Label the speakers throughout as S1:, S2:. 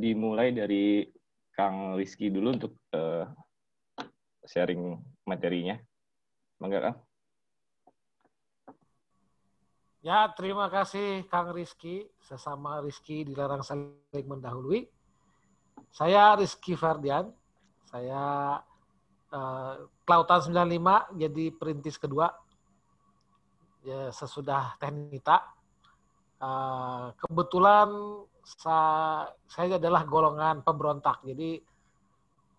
S1: dimulai dari Kang Rizky dulu untuk uh, sharing materinya. Mangga Kang.
S2: Ya, terima kasih Kang Rizky. Sesama Rizky dilarang saling mendahului. Saya Rizky Ferdian, Saya uh, Kelautan 95 jadi perintis kedua ya, sesudah Teknita. Uh, eh, kebetulan sa saya adalah golongan pemberontak. Jadi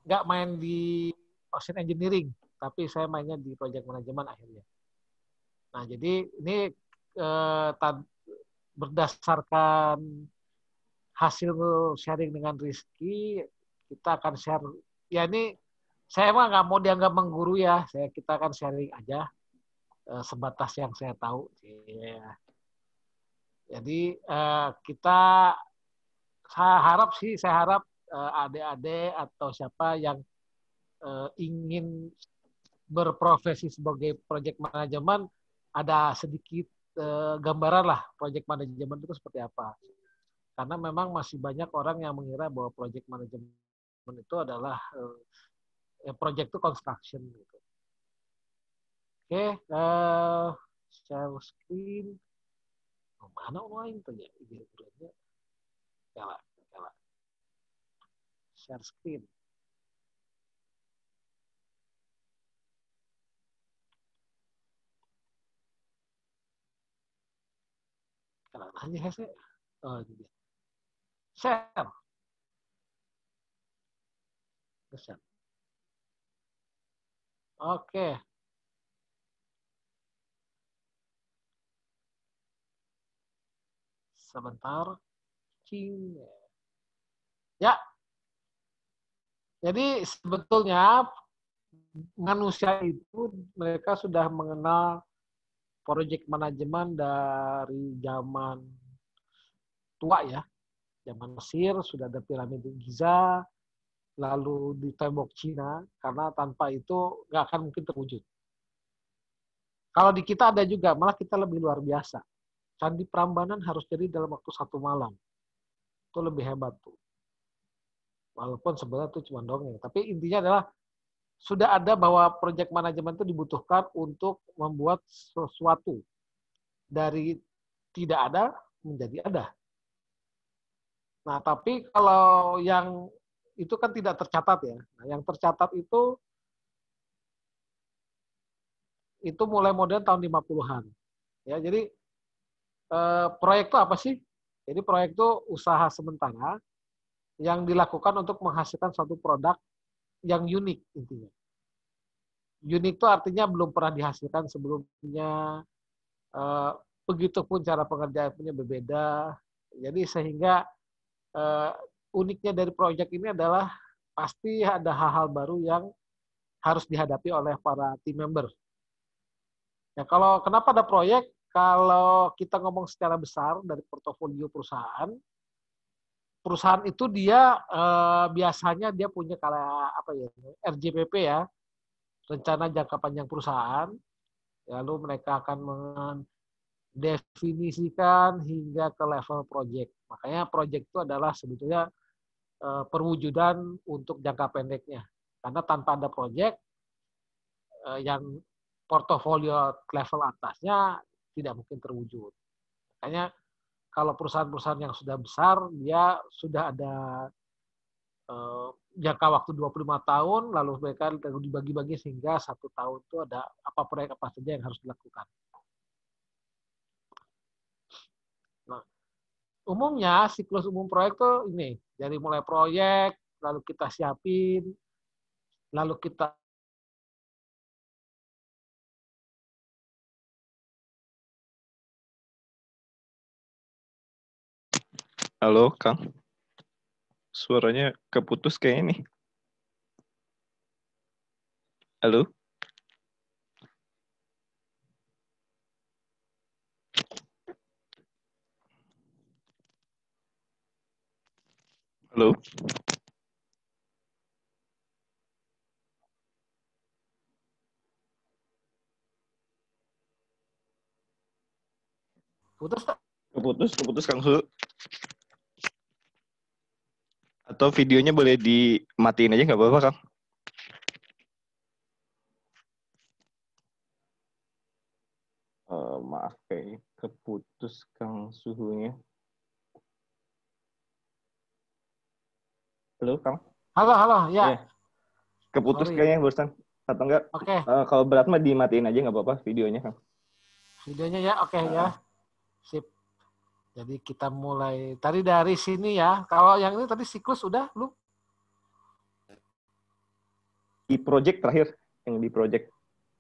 S2: nggak main di ocean engineering, tapi saya mainnya di project manajemen akhirnya. Nah, jadi ini eh, berdasarkan hasil sharing dengan Rizky, kita akan share. Ya ini saya emang nggak mau dianggap mengguru ya. Saya kita akan sharing aja eh, sebatas yang saya tahu. Yeah. Jadi eh, kita saya harap sih, saya harap eh, adik-adik atau siapa yang uh, ingin berprofesi sebagai project manajemen ada sedikit uh, gambaran lah project manajemen itu seperti apa. Karena memang masih banyak orang yang mengira bahwa project manajemen itu adalah uh, project itu construction gitu. Oke, okay, uh, share screen. Oh, mana online tuh ya? Ide iya, Kala, kala. Share screen. Kala, hanya hese. Oh, ini dia. Share. Share. Oke. Okay. Sebentar. Iya. Ya. Jadi sebetulnya manusia itu mereka sudah mengenal project manajemen dari zaman tua ya. Zaman Mesir sudah ada piramid Giza, lalu di tembok Cina, karena tanpa itu nggak akan mungkin terwujud. Kalau di kita ada juga, malah kita lebih luar biasa. Candi Prambanan harus jadi dalam waktu satu malam. Itu lebih hebat tuh. Walaupun sebenarnya itu cuma dongeng. Tapi intinya adalah sudah ada bahwa project manajemen itu dibutuhkan untuk membuat sesuatu dari tidak ada menjadi ada. Nah, tapi kalau yang itu kan tidak tercatat ya. Nah, yang tercatat itu itu mulai modern tahun 50-an. Ya, jadi eh, proyek itu apa sih? Jadi proyek itu usaha sementara yang dilakukan untuk menghasilkan suatu produk yang unik intinya. Unik itu artinya belum pernah dihasilkan sebelumnya. E, begitupun cara pengerjaannya berbeda. Jadi sehingga eh, uniknya dari proyek ini adalah pasti ada hal-hal baru yang harus dihadapi oleh para team member. Ya, kalau kenapa ada proyek? kalau kita ngomong secara besar dari portofolio perusahaan, perusahaan itu dia eh, biasanya dia punya kala apa ya RJPP ya rencana jangka panjang perusahaan lalu mereka akan mendefinisikan hingga ke level project makanya project itu adalah sebetulnya eh, perwujudan untuk jangka pendeknya karena tanpa ada proyek eh, yang portofolio level atasnya tidak mungkin terwujud. Makanya kalau perusahaan-perusahaan yang sudah besar, dia sudah ada eh, jangka waktu 25 tahun, lalu mereka dibagi-bagi sehingga satu tahun itu ada apa proyek apa saja yang harus dilakukan. Nah, umumnya siklus umum proyek tuh ini,
S3: dari mulai proyek, lalu kita siapin, lalu kita Halo, Kang.
S1: Suaranya keputus kayak ini. Halo? Halo? Putus, Keputus, keputus Kang Su. Atau videonya boleh dimatiin aja nggak apa-apa, Kang? Uh, maaf kayak keputus Kang suhunya. Halo, Kang. Halo, halo, ya. Yeah. Keputus Sorry. kayaknya barusan atau enggak? Oke. Okay. Uh, eh, kalau berat mah dimatiin aja nggak apa-apa videonya, Kang.
S2: Videonya ya, oke okay, uh. ya. Nah. Sip. Jadi kita mulai tadi dari sini ya. Kalau yang ini tadi siklus udah belum?
S1: Di project terakhir yang di project.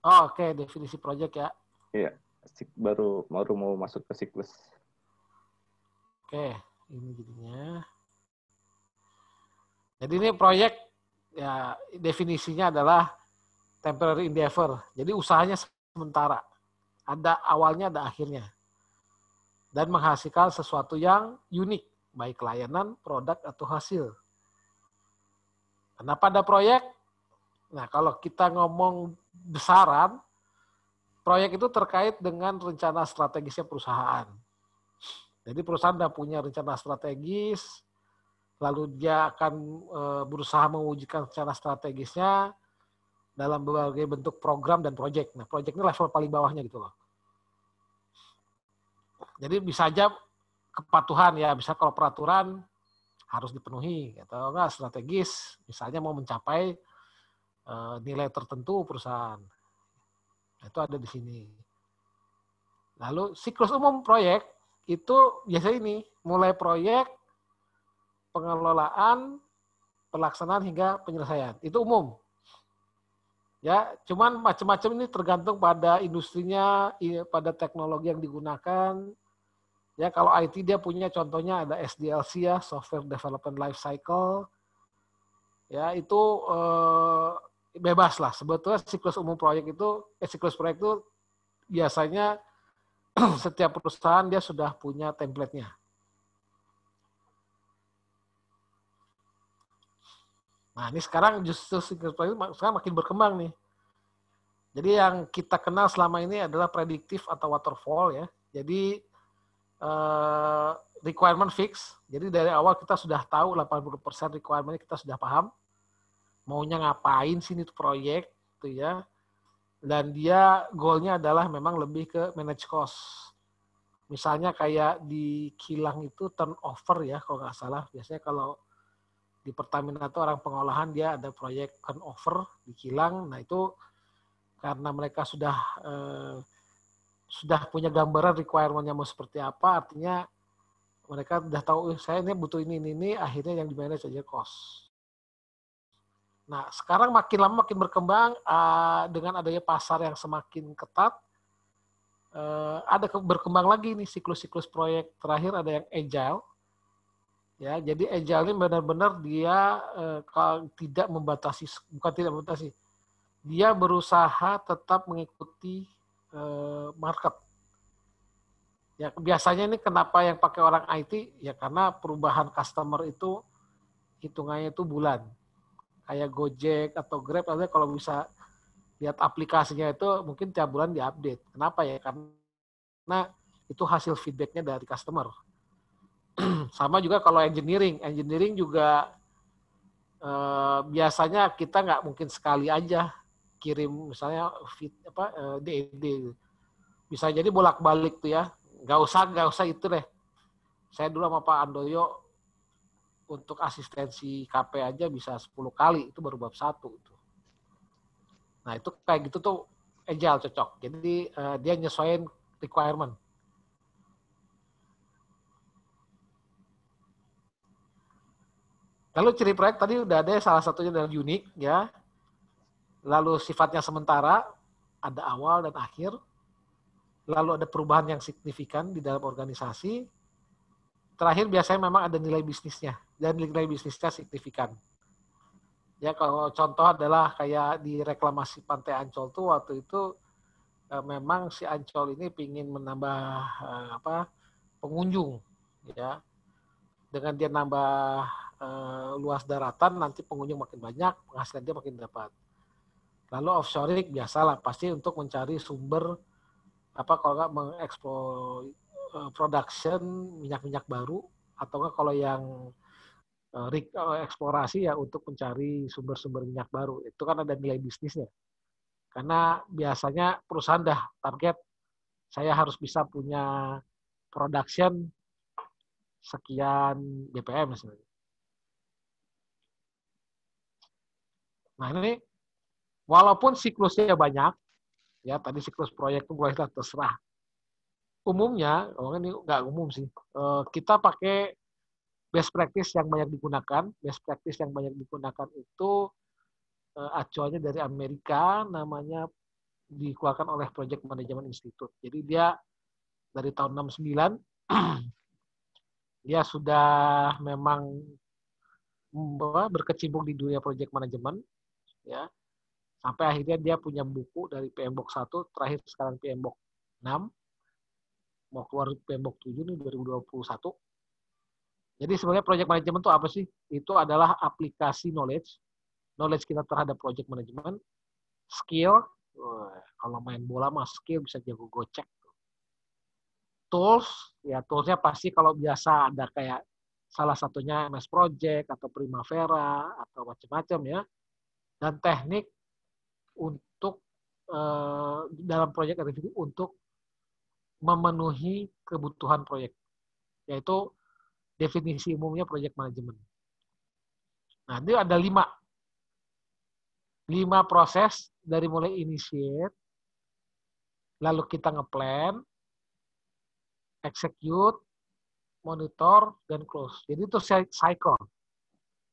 S2: Oh, Oke, okay. definisi project ya.
S1: Iya, baru baru mau masuk ke siklus.
S2: Oke, okay. ini jadinya. Jadi ini project ya definisinya adalah temporary endeavor. Jadi usahanya sementara. Ada awalnya, ada akhirnya dan menghasilkan sesuatu yang unik, baik layanan, produk, atau hasil. Kenapa ada proyek? Nah, kalau kita ngomong besaran, proyek itu terkait dengan rencana strategisnya perusahaan. Jadi perusahaan sudah punya rencana strategis, lalu dia akan eh, berusaha mewujudkan rencana strategisnya dalam berbagai bentuk program dan proyek. Nah, proyek ini level paling bawahnya gitu loh. Jadi bisa aja kepatuhan ya, bisa kalau peraturan harus dipenuhi atau gitu. enggak strategis, misalnya mau mencapai e, nilai tertentu perusahaan. Itu ada di sini. Lalu siklus umum proyek itu biasa ini, mulai proyek, pengelolaan, pelaksanaan hingga penyelesaian. Itu umum. Ya, cuman macam-macam ini tergantung pada industrinya, pada teknologi yang digunakan, Ya kalau IT dia punya contohnya ada SDLC ya, Software Development Life Cycle. Ya itu eh, bebas lah. Sebetulnya siklus umum proyek itu, eh, siklus proyek itu biasanya setiap perusahaan dia sudah punya template-nya. Nah, ini sekarang justru siklus proyek sekarang makin berkembang nih. Jadi yang kita kenal selama ini adalah prediktif atau waterfall ya. Jadi Eh, requirement fix. Jadi dari awal kita sudah tahu 80% requirement kita sudah paham. Maunya ngapain sih itu proyek gitu ya. Dan dia goalnya adalah memang lebih ke manage cost. Misalnya kayak di kilang itu turnover ya kalau nggak salah. Biasanya kalau di Pertamina itu orang pengolahan dia ada proyek turnover di kilang. Nah itu karena mereka sudah eh, sudah punya gambaran requirement-nya mau seperti apa, artinya mereka sudah tahu eh, saya ini butuh ini ini ini, akhirnya yang dimana saja cost. Nah, sekarang makin lama makin berkembang uh, dengan adanya pasar yang semakin ketat, uh, ada ke, berkembang lagi nih siklus-siklus proyek. Terakhir ada yang agile. Ya, jadi agile ini benar-benar dia uh, kalau tidak membatasi bukan tidak membatasi. Dia berusaha tetap mengikuti eh, market. Ya biasanya ini kenapa yang pakai orang IT? Ya karena perubahan customer itu hitungannya itu bulan. Kayak Gojek atau Grab, kalau bisa lihat aplikasinya itu mungkin tiap bulan diupdate. Kenapa ya? Karena itu hasil feedbacknya dari customer. Sama juga kalau engineering, engineering juga eh, biasanya kita nggak mungkin sekali aja kirim misalnya fit, apa DED eh, bisa jadi bolak-balik tuh ya nggak usah nggak usah itu deh saya dulu sama Pak Andoyo untuk asistensi KP aja bisa 10 kali itu baru bab satu itu nah itu kayak gitu tuh agile cocok jadi uh, dia nyesuaiin requirement Lalu ciri proyek tadi udah ada salah satunya dari unik ya lalu sifatnya sementara, ada awal dan akhir, lalu ada perubahan yang signifikan di dalam organisasi, terakhir biasanya memang ada nilai bisnisnya, dan nilai bisnisnya signifikan. Ya kalau contoh adalah kayak di reklamasi Pantai Ancol tuh waktu itu eh, memang si Ancol ini ingin menambah eh, apa pengunjung ya dengan dia nambah eh, luas daratan nanti pengunjung makin banyak penghasilan dia makin dapat Lalu offshoring biasalah pasti untuk mencari sumber apa kalau nggak mengekspor eh, production minyak-minyak baru atau nggak kalau yang eh, rig eh, eksplorasi ya untuk mencari sumber-sumber minyak baru itu kan ada nilai bisnisnya karena biasanya perusahaan dah target saya harus bisa punya production sekian BPM misalnya. Nah ini Walaupun siklusnya banyak, ya tadi siklus proyek itu boleh terserah. Umumnya, oh ini nggak umum sih, eh, kita pakai best practice yang banyak digunakan. Best practice yang banyak digunakan itu eh, acuannya dari Amerika, namanya dikeluarkan oleh Project Management Institute. Jadi dia dari tahun 69 dia sudah memang mm, berkecimpung di dunia project management ya Sampai akhirnya dia punya buku dari PM Box 1, terakhir sekarang PM Box 6, mau keluar PM Box 7 nih 2021. Jadi sebenarnya project management itu apa sih? Itu adalah aplikasi knowledge, knowledge kita terhadap project management, skill, kalau main bola mah skill bisa jago gocek. Tools, ya toolsnya pasti kalau biasa ada kayak salah satunya MS Project atau Primavera atau macam-macam ya. Dan teknik untuk uh, dalam proyek RFID untuk memenuhi kebutuhan proyek, yaitu definisi umumnya proyek manajemen. Nah, itu ada lima. Lima proses dari mulai initiate, lalu kita ngeplan, execute, monitor, dan close. Jadi itu cycle.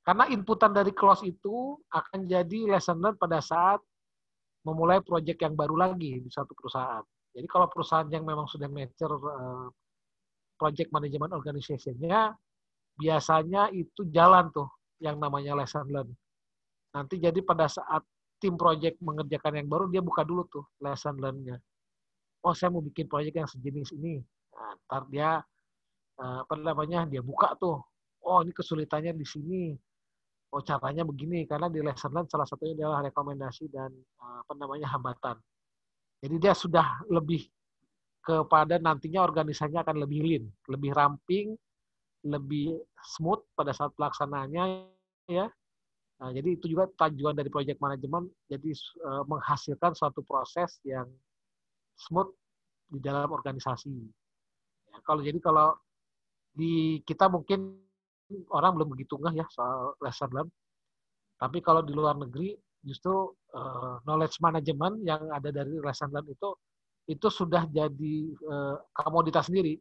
S2: Karena inputan dari close itu akan jadi lesson learned pada saat memulai proyek yang baru lagi di satu perusahaan. Jadi kalau perusahaan yang memang sudah mature uh, project management organization-nya, biasanya itu jalan tuh yang namanya lesson learn. Nanti jadi pada saat tim proyek mengerjakan yang baru, dia buka dulu tuh lesson learn-nya. Oh, saya mau bikin proyek yang sejenis ini. Nah, ntar dia, uh, apa namanya, dia buka tuh. Oh, ini kesulitannya di sini oh caranya begini karena di lesson learn salah satunya adalah rekomendasi dan eh, apa namanya hambatan. Jadi dia sudah lebih kepada nantinya organisasinya akan lebih lean, lebih ramping, lebih smooth pada saat pelaksanaannya ya. Nah, jadi itu juga tujuan dari project management. jadi uh, menghasilkan suatu proses yang smooth di dalam organisasi. Ya, kalau jadi kalau di kita mungkin orang belum begitu ngeh ya soal lesson learn. Tapi kalau di luar negeri justru uh, knowledge management yang ada dari lesson learn itu itu sudah jadi uh, komoditas sendiri.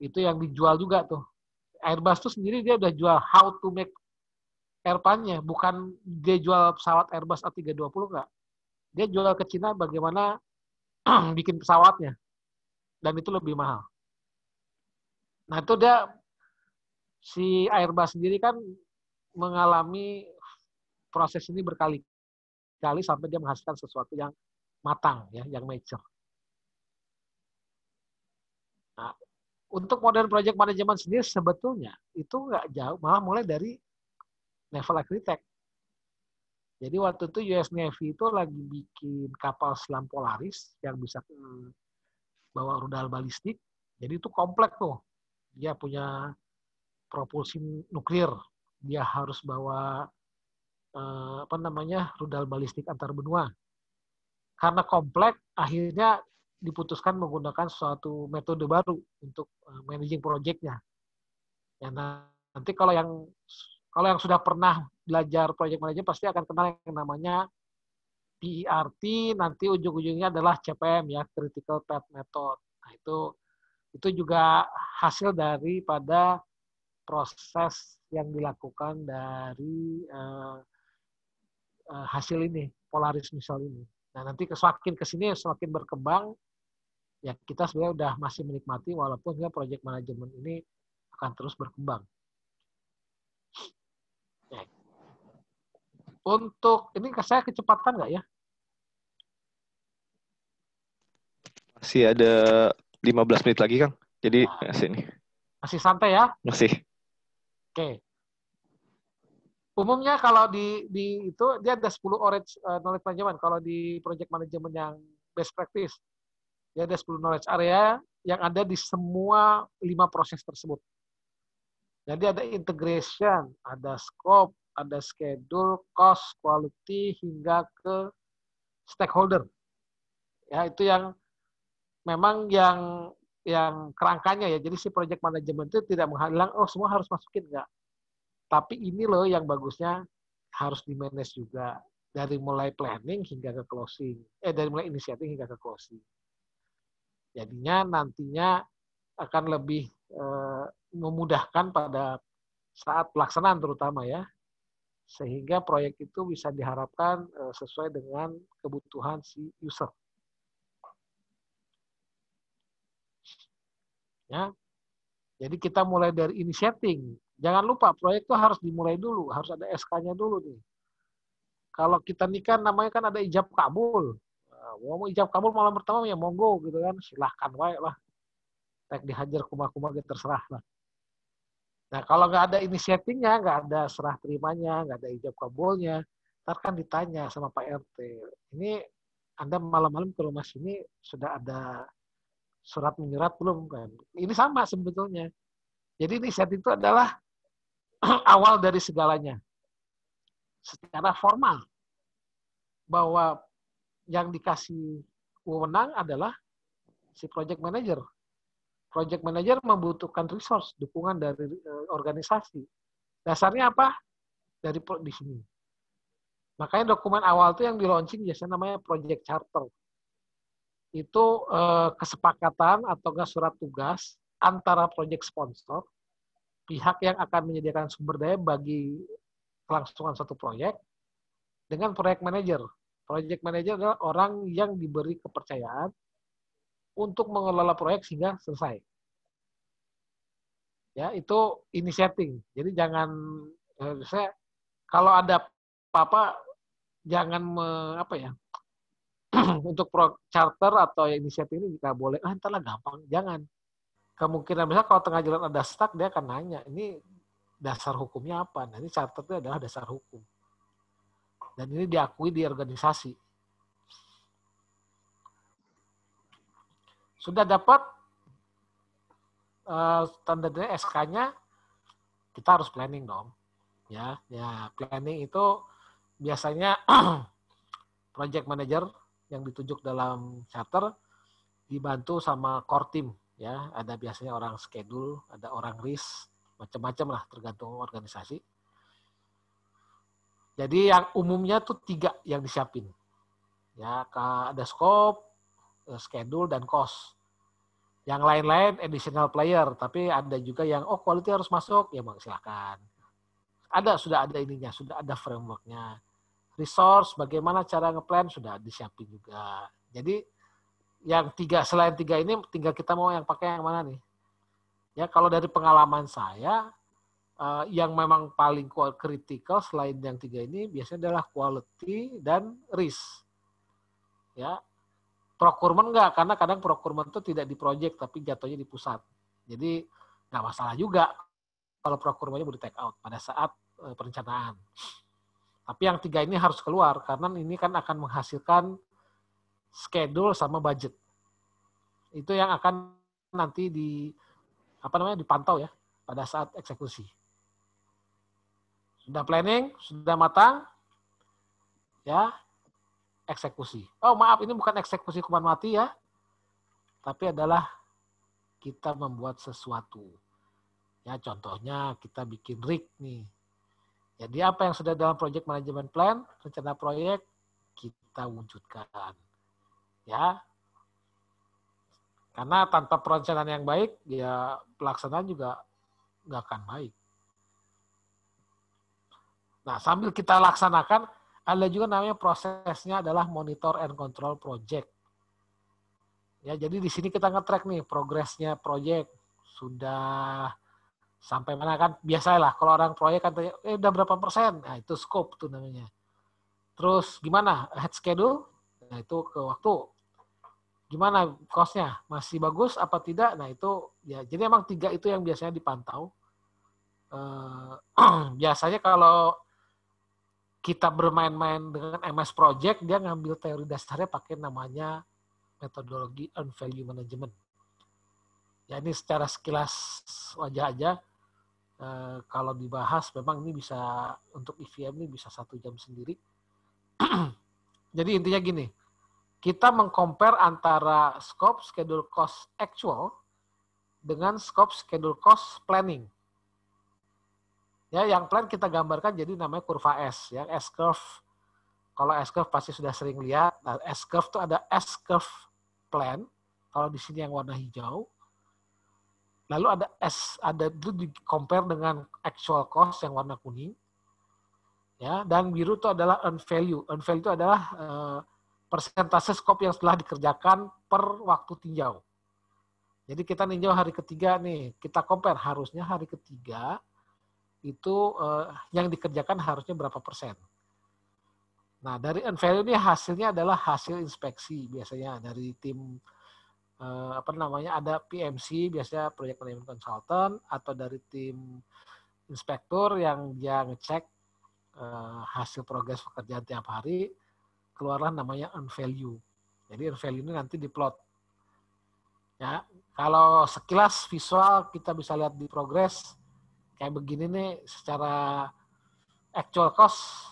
S2: Itu yang dijual juga tuh. Airbus tuh sendiri dia udah jual how to make airplane-nya, bukan dia jual pesawat Airbus A320 enggak. Dia jual ke Cina bagaimana bikin pesawatnya. Dan itu lebih mahal. Nah, itu dia si Airbus sendiri kan mengalami proses ini berkali-kali sampai dia menghasilkan sesuatu yang matang, ya, yang mature. Nah, untuk modern project management sendiri sebetulnya itu nggak jauh, malah mulai dari level arsitek. Jadi waktu itu US Navy itu lagi bikin kapal selam Polaris yang bisa bawa rudal balistik. Jadi itu komplek tuh. Dia punya propulsi nuklir dia harus bawa eh, apa namanya rudal balistik antar benua karena kompleks akhirnya diputuskan menggunakan suatu metode baru untuk eh, managing projectnya ya nanti kalau yang kalau yang sudah pernah belajar project manager pasti akan kenal yang namanya PERT nanti ujung-ujungnya adalah CPM ya critical path method nah itu itu juga hasil daripada proses yang dilakukan dari uh, uh, hasil ini, polaris misal ini. Nah, nanti semakin kesini semakin berkembang, ya kita sebenarnya udah masih menikmati walaupun ya project manajemen ini akan terus berkembang. Ya. Untuk ini saya kecepatan nggak ya?
S1: Masih ada 15 menit lagi, Kang. Jadi nah, sini.
S2: Masih santai ya? Masih. Oke. Umumnya kalau di, di itu dia ada 10 knowledge, uh, knowledge management. Kalau di project management yang best practice, dia ada 10 knowledge area yang ada di semua lima proses tersebut. Jadi ada integration, ada scope, ada schedule, cost, quality, hingga ke stakeholder. Ya, itu yang memang yang yang kerangkanya ya. Jadi si project management itu tidak menghalang oh semua harus masukin enggak. Tapi ini loh yang bagusnya harus di manage juga dari mulai planning hingga ke closing. Eh dari mulai inisiatif hingga ke closing. Jadinya nantinya akan lebih eh, memudahkan pada saat pelaksanaan terutama ya. Sehingga proyek itu bisa diharapkan eh, sesuai dengan kebutuhan si user. Ya. Jadi kita mulai dari initiating. Jangan lupa proyek itu harus dimulai dulu, harus ada SK-nya dulu nih. Kalau kita nikah namanya kan ada ijab kabul. Nah, mau ijab kabul malam pertama ya monggo gitu kan, silahkan wae lah. Tek dihajar kumah-kumah gitu terserah lah. Nah kalau nggak ada inisiatifnya, nggak ada serah terimanya, nggak ada ijab kabulnya, ntar kan ditanya sama Pak RT, ini Anda malam-malam ke rumah sini sudah ada surat menyurat belum kan. Ini sama sebetulnya. Jadi riset itu adalah awal dari segalanya. Secara formal. Bahwa yang dikasih wewenang adalah si project manager. Project manager membutuhkan resource, dukungan dari eh, organisasi. Dasarnya apa? Dari di sini. Makanya dokumen awal itu yang di launching biasanya namanya project charter itu eh, kesepakatan atau enggak surat tugas antara proyek sponsor, pihak yang akan menyediakan sumber daya bagi kelangsungan satu proyek, dengan proyek manager. Proyek manager adalah orang yang diberi kepercayaan untuk mengelola proyek sehingga selesai. Ya, itu initiating. Jadi jangan eh, saya kalau ada apa-apa jangan me, apa ya untuk pro charter atau inisiatif ini kita boleh, ah entahlah gampang, jangan. Kemungkinan besar kalau tengah jalan ada stuck, dia akan nanya, ini dasar hukumnya apa? Nah ini charter itu adalah dasar hukum. Dan ini diakui di organisasi. Sudah dapat uh, standarnya SK-nya, kita harus planning dong. Ya, ya planning itu biasanya project manager yang ditunjuk dalam charter dibantu sama core team ya ada biasanya orang schedule ada orang risk macam-macam lah tergantung organisasi jadi yang umumnya tuh tiga yang disiapin ya ada scope eh, schedule dan cost yang lain-lain additional player tapi ada juga yang oh quality harus masuk ya mau silahkan ada sudah ada ininya sudah ada frameworknya resource, bagaimana cara ngeplan sudah disiapin juga. Jadi yang tiga selain tiga ini tinggal kita mau yang pakai yang mana nih? Ya kalau dari pengalaman saya eh, yang memang paling kritikal selain yang tiga ini biasanya adalah quality dan risk. Ya procurement enggak karena kadang procurement itu tidak di project tapi jatuhnya di pusat. Jadi nggak masalah juga kalau procurementnya boleh take out pada saat eh, perencanaan. Tapi yang tiga ini harus keluar karena ini kan akan menghasilkan schedule sama budget. Itu yang akan nanti di apa namanya dipantau ya pada saat eksekusi. Sudah planning, sudah matang, ya eksekusi. Oh maaf ini bukan eksekusi kuman mati ya, tapi adalah kita membuat sesuatu. Ya contohnya kita bikin rig nih, jadi apa yang sudah dalam project management plan, rencana proyek kita wujudkan. Ya. Karena tanpa perencanaan yang baik, ya pelaksanaan juga nggak akan baik. Nah, sambil kita laksanakan, ada juga namanya prosesnya adalah monitor and control project. Ya, jadi di sini kita nge-track nih progresnya proyek sudah sampai mana kan biasalah kalau orang proyek kan tanya, eh udah berapa persen? Nah, itu scope tuh namanya. Terus gimana head schedule? Nah, itu ke waktu. Gimana costnya? Masih bagus apa tidak? Nah, itu ya jadi emang tiga itu yang biasanya dipantau. Eh, biasanya kalau kita bermain-main dengan MS Project, dia ngambil teori dasarnya pakai namanya metodologi earn value management. Ya ini secara sekilas wajah aja, Eh, kalau dibahas memang ini bisa untuk EVM ini bisa satu jam sendiri. Jadi intinya gini, kita mengcompare antara scope schedule cost actual dengan scope schedule cost planning. Ya, yang plan kita gambarkan jadi namanya kurva S, ya S curve. Kalau S curve pasti sudah sering lihat. Nah, S curve itu ada S curve plan. Kalau di sini yang warna hijau, Lalu ada S, ada itu di compare dengan actual cost yang warna kuning. Ya, dan biru itu adalah earn value. Earn value itu adalah uh, persentase scope yang setelah dikerjakan per waktu tinjau. Jadi kita ninjau hari ketiga nih, kita compare harusnya hari ketiga itu uh, yang dikerjakan harusnya berapa persen. Nah, dari earn value ini hasilnya adalah hasil inspeksi biasanya dari tim uh, apa namanya ada PMC biasanya project management consultant atau dari tim inspektur yang dia ngecek uh, hasil progres pekerjaan tiap hari keluarlah namanya earn value. Jadi earn value ini nanti diplot. Ya, kalau sekilas visual kita bisa lihat di progres kayak begini nih secara actual cost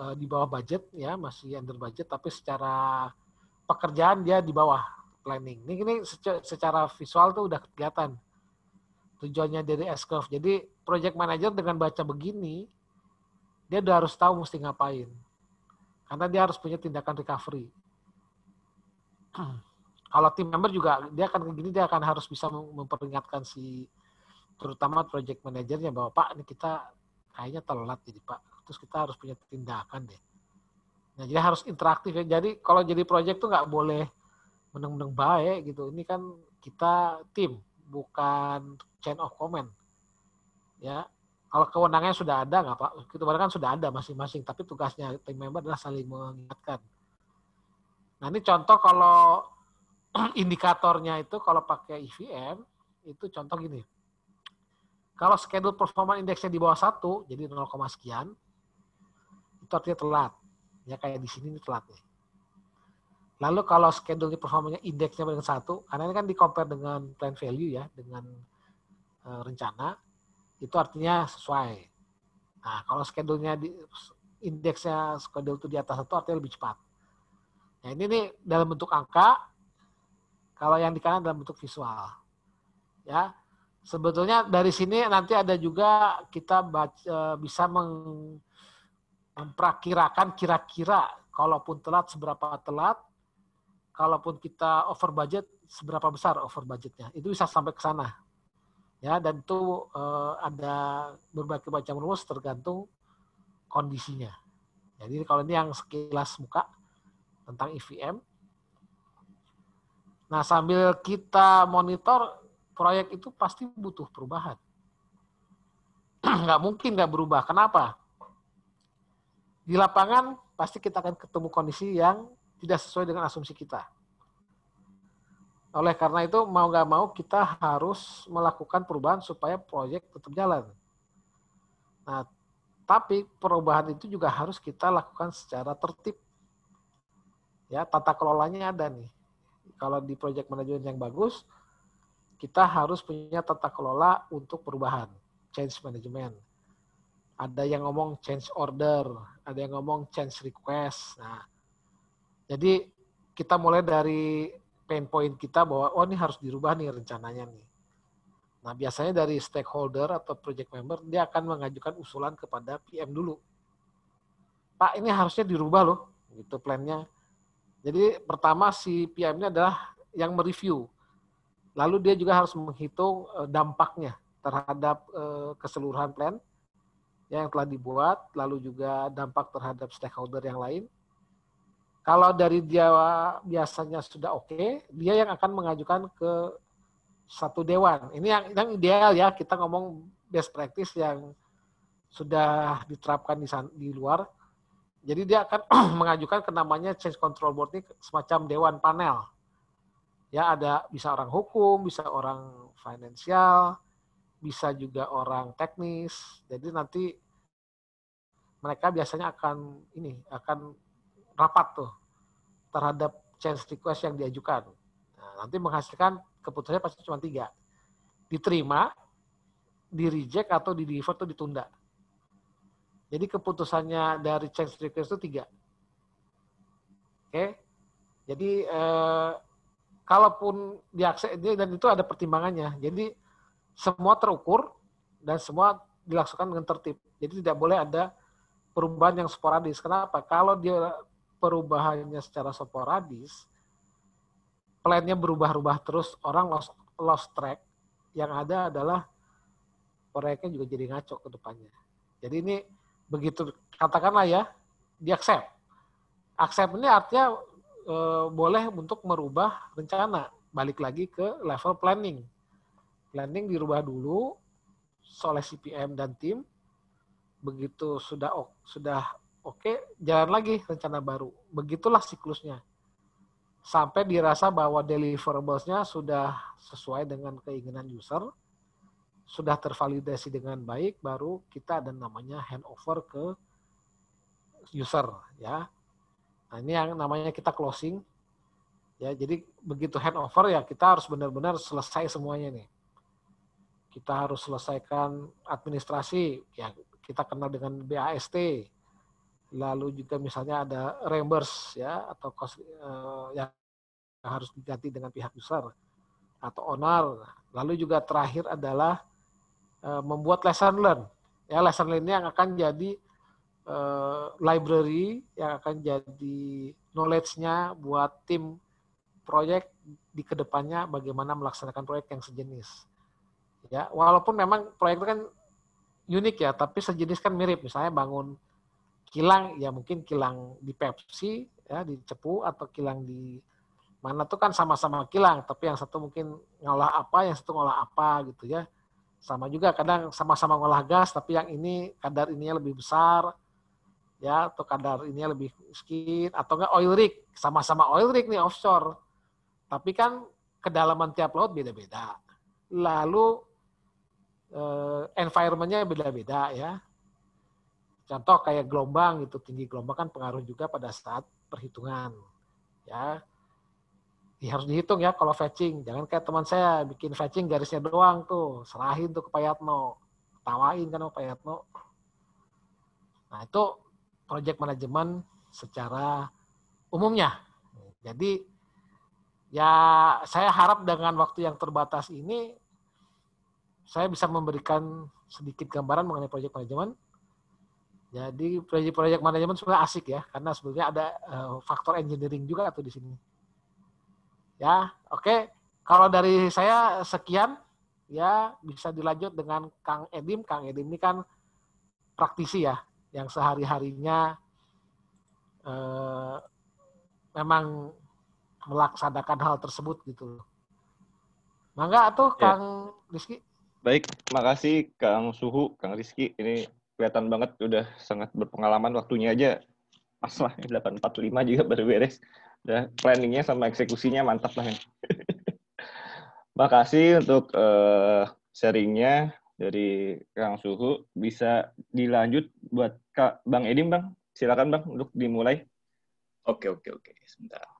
S2: eh, di bawah budget ya masih under budget tapi secara pekerjaan dia di bawah planning. Ini, ini secara, secara visual tuh udah kelihatan tujuannya dari S curve. Jadi project manager dengan baca begini dia udah harus tahu mesti ngapain. Karena dia harus punya tindakan recovery. Kalau tim member juga dia akan begini dia akan harus bisa memperingatkan si terutama project manajernya bahwa Pak ini kita kayaknya telat jadi Pak. Terus kita harus punya tindakan deh. Nah, jadi harus interaktif ya. Jadi kalau jadi project tuh nggak boleh menang-menang baik gitu. Ini kan kita tim, bukan chain of command. Ya, kalau kewenangannya sudah ada nggak pak? Kita kan sudah ada masing-masing, tapi tugasnya tim member adalah saling mengingatkan. Nah ini contoh kalau indikatornya itu kalau pakai EVM itu contoh gini. Kalau schedule performance indeksnya di bawah satu, jadi 0, sekian, itu artinya telat. Ya kayak di sini ini telat nih. Lalu kalau schedule performanya indeksnya dengan satu, karena ini kan di compare dengan plan value ya, dengan uh, rencana, itu artinya sesuai. Nah, kalau schedule-nya di indeksnya schedule itu di atas satu artinya lebih cepat. Nah, ini nih dalam bentuk angka, kalau yang di kanan dalam bentuk visual. Ya, sebetulnya dari sini nanti ada juga kita baca, eh, bisa meng, memprakirakan kira-kira kalaupun telat seberapa telat kalaupun kita over budget, seberapa besar over budgetnya. Itu bisa sampai ke sana. Ya, dan itu uh, ada berbagai macam rumus tergantung kondisinya. Jadi kalau ini yang sekilas muka tentang EVM Nah, sambil kita monitor proyek itu pasti butuh perubahan. Nggak mungkin nggak berubah. Kenapa? Di lapangan pasti kita akan ketemu kondisi yang tidak sesuai dengan asumsi kita. Oleh karena itu, mau nggak mau kita harus melakukan perubahan supaya proyek tetap jalan. Nah, tapi perubahan itu juga harus kita lakukan secara tertib. Ya, tata kelolanya ada nih. Kalau di proyek manajemen yang bagus, kita harus punya tata kelola untuk perubahan, change management. Ada yang ngomong change order, ada yang ngomong change request. Nah, jadi kita mulai dari pain point kita bahwa oh ini harus dirubah nih rencananya nih. Nah, biasanya dari stakeholder atau project member dia akan mengajukan usulan kepada PM dulu. Pak, ini harusnya dirubah loh, gitu plannya. Jadi pertama si PM-nya adalah yang mereview. Lalu dia juga harus menghitung eh, dampaknya terhadap eh, keseluruhan plan yang telah dibuat, lalu juga dampak terhadap stakeholder yang lain. Kalau dari dia biasanya sudah oke, okay, dia yang akan mengajukan ke satu dewan. Ini yang, yang ideal ya, kita ngomong best practice yang sudah diterapkan di, san, di luar. Jadi dia akan mengajukan ke namanya change control board ini semacam dewan panel. Ya ada bisa orang hukum, bisa orang finansial, bisa juga orang teknis. Jadi nanti mereka biasanya akan ini akan rapat tuh terhadap change request yang diajukan. Nah, nanti menghasilkan keputusannya pasti cuma tiga. Diterima, di reject, atau di defer atau ditunda. Jadi keputusannya dari change request itu tiga. Oke, okay? jadi eh, kalaupun diakses dan itu ada pertimbangannya. Jadi semua terukur dan semua dilaksanakan dengan tertib. Jadi tidak boleh ada perubahan yang sporadis. Kenapa? Kalau dia perubahannya secara sporadis, plannya berubah-ubah terus, orang lost, lost track, yang ada adalah proyeknya juga jadi ngaco ke depannya. Jadi ini begitu katakanlah ya, di accept. Accept ini artinya e, boleh untuk merubah rencana, balik lagi ke level planning. Planning dirubah dulu oleh CPM dan tim. Begitu sudah sudah Oke, jalan lagi rencana baru. Begitulah siklusnya. Sampai dirasa bahwa deliverablesnya sudah sesuai dengan keinginan user, sudah tervalidasi dengan baik, baru kita ada namanya handover ke user ya. Nah, ini yang namanya kita closing. Ya, jadi begitu handover ya kita harus benar-benar selesai semuanya nih. Kita harus selesaikan administrasi ya kita kenal dengan BAST lalu juga misalnya ada reimburse ya atau cost uh, yang harus diganti dengan pihak besar atau owner. Lalu juga terakhir adalah uh, membuat lesson learn. Ya lesson learn ini yang akan jadi uh, library yang akan jadi knowledge-nya buat tim proyek di kedepannya bagaimana melaksanakan proyek yang sejenis. Ya, walaupun memang proyek itu kan unik ya, tapi sejenis kan mirip. Misalnya bangun kilang ya mungkin kilang di Pepsi ya di Cepu atau kilang di mana tuh kan sama-sama kilang tapi yang satu mungkin ngolah apa yang satu ngolah apa gitu ya sama juga kadang sama-sama ngolah gas tapi yang ini kadar ininya lebih besar ya atau kadar ininya lebih sedikit atau enggak oil rig sama-sama oil rig nih offshore tapi kan kedalaman tiap laut beda-beda lalu eh, environmentnya beda-beda ya Contoh kayak gelombang itu tinggi gelombang kan pengaruh juga pada saat perhitungan. Ya, ini ya, harus dihitung ya kalau fetching. Jangan kayak teman saya bikin fetching garisnya doang tuh, serahin tuh ke Pak Yatno. Tawain kan Pak Yatno. Nah itu project manajemen secara umumnya. Jadi ya saya harap dengan waktu yang terbatas ini saya bisa memberikan sedikit gambaran mengenai project manajemen jadi proyek-proyek manajemen sudah asik ya, karena sebenarnya ada eh, faktor engineering juga tuh di sini. Ya, oke. Okay. Kalau dari saya sekian, ya bisa dilanjut dengan Kang Edim. Kang Edim ini kan praktisi ya, yang sehari-harinya eh, memang melaksanakan hal tersebut gitu. Mangga tuh ya. Kang Rizky.
S1: Baik, makasih Kang Suhu, Kang Rizky. Ini kelihatan banget udah sangat berpengalaman waktunya aja pas lah 845 juga baru beres dan planningnya sama eksekusinya mantap lah ya. Makasih untuk uh, sharingnya dari Kang Suhu bisa dilanjut buat Kak Bang Edim Bang silakan Bang untuk dimulai. Oke oke oke sebentar.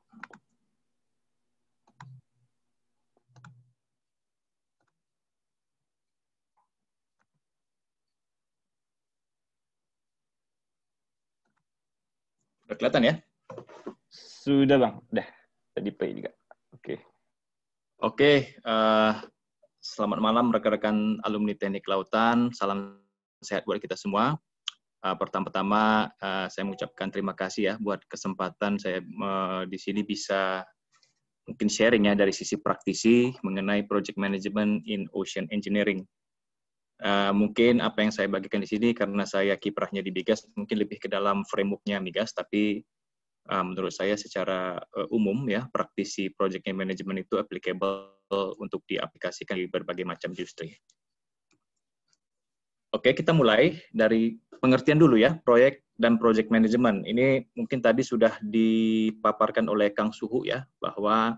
S1: Udah kelihatan ya? Sudah bang, udah. Tadi play juga. Oke. Okay. Oke, okay, uh, eh, selamat
S3: malam rekan-rekan alumni Teknik Lautan. Salam sehat buat kita semua. Uh, Pertama-tama uh, saya mengucapkan terima kasih ya buat kesempatan saya uh, di sini bisa mungkin sharing ya dari sisi praktisi mengenai project management in ocean engineering. Uh, mungkin apa yang saya bagikan di sini karena saya kiprahnya di
S1: Migas mungkin lebih ke dalam frameworknya Migas tapi uh, menurut saya secara uh, umum ya praktisi project management itu applicable untuk diaplikasikan di berbagai macam industri. Oke, kita mulai dari pengertian
S3: dulu ya, proyek dan project management. Ini mungkin tadi sudah dipaparkan oleh Kang Suhu ya, bahwa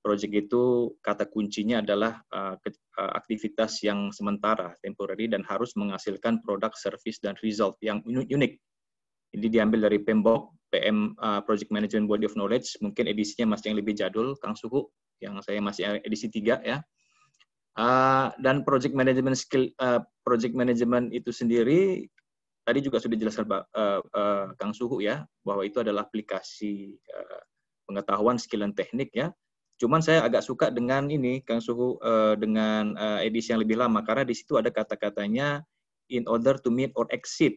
S3: project itu kata kuncinya adalah eh, eh, aktivitas yang sementara, temporary dan harus menghasilkan produk, service dan result yang unik. Ini diambil dari PMBOK, PM eh, Project Management Body of Knowledge, mungkin edisinya masih yang lebih jadul, Kang Suhu, yang saya masih edisi 3 ya. Uh, dan project management skill uh, project management itu sendiri tadi juga sudah dijelaskan Pak uh, uh, Kang Suhu ya bahwa itu adalah aplikasi uh, pengetahuan skill dan teknik ya Cuman saya agak suka dengan ini Kang Suhu uh, dengan uh, edisi yang lebih lama karena di situ ada kata-katanya in order to meet or exceed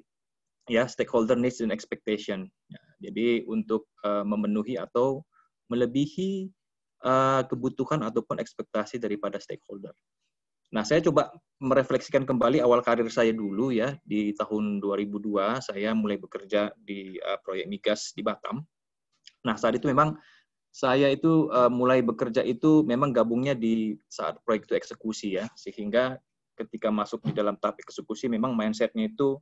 S3: ya stakeholder needs and expectation. Ya, jadi untuk uh, memenuhi atau melebihi uh, kebutuhan ataupun ekspektasi daripada stakeholder. Nah, saya coba merefleksikan kembali awal karir saya dulu ya di tahun 2002 saya mulai bekerja di uh, proyek migas di Batam. Nah, saat itu memang saya itu uh, mulai bekerja itu memang gabungnya di saat proyek itu eksekusi ya, sehingga ketika masuk di dalam tahap eksekusi memang mindsetnya itu